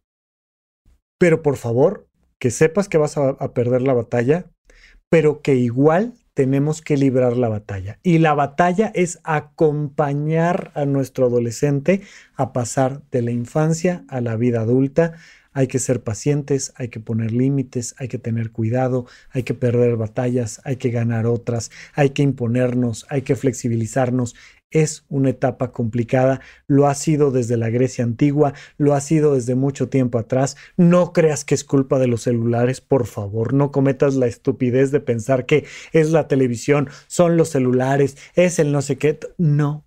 pero por favor, que sepas que vas a, perder la batalla, pero que igual tenemos que librar la batalla. Y la batalla es acompañar a nuestro adolescente a pasar de la infancia a la vida adulta. Hay que ser pacientes, hay que poner límites, hay que tener cuidado, hay que perder batallas, hay que ganar otras, hay que imponernos, hay que flexibilizarnos es una etapa complicada, lo ha sido desde la Grecia antigua, lo ha sido desde mucho tiempo atrás. No creas que es culpa de los celulares, por favor, no cometas la estupidez de pensar que es la televisión, son los celulares, es el no sé qué. No,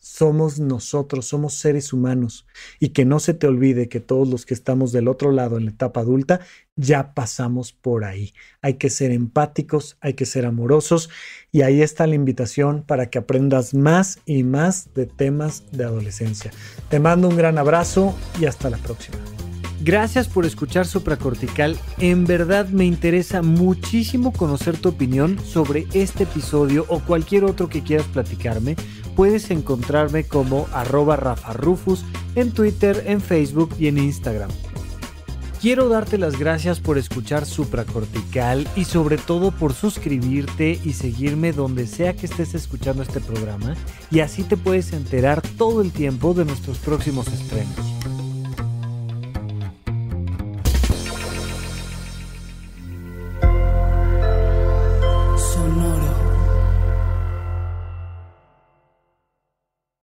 somos nosotros, somos seres humanos. Y que no se te olvide que todos los que estamos del otro lado en la etapa adulta ya pasamos por ahí. Hay que ser empáticos, hay que ser amorosos y ahí está la invitación para que aprendas más y más de temas de adolescencia. Te mando un gran abrazo y hasta la próxima. Gracias por escuchar Supracortical. En verdad me interesa muchísimo conocer tu opinión sobre este episodio o cualquier otro que quieras platicarme puedes encontrarme como rafarufus en Twitter, en Facebook y en Instagram. Quiero darte las gracias por escuchar Supracortical y sobre todo por suscribirte y seguirme donde sea que estés escuchando este programa y así te puedes enterar todo el tiempo de nuestros próximos estrenos.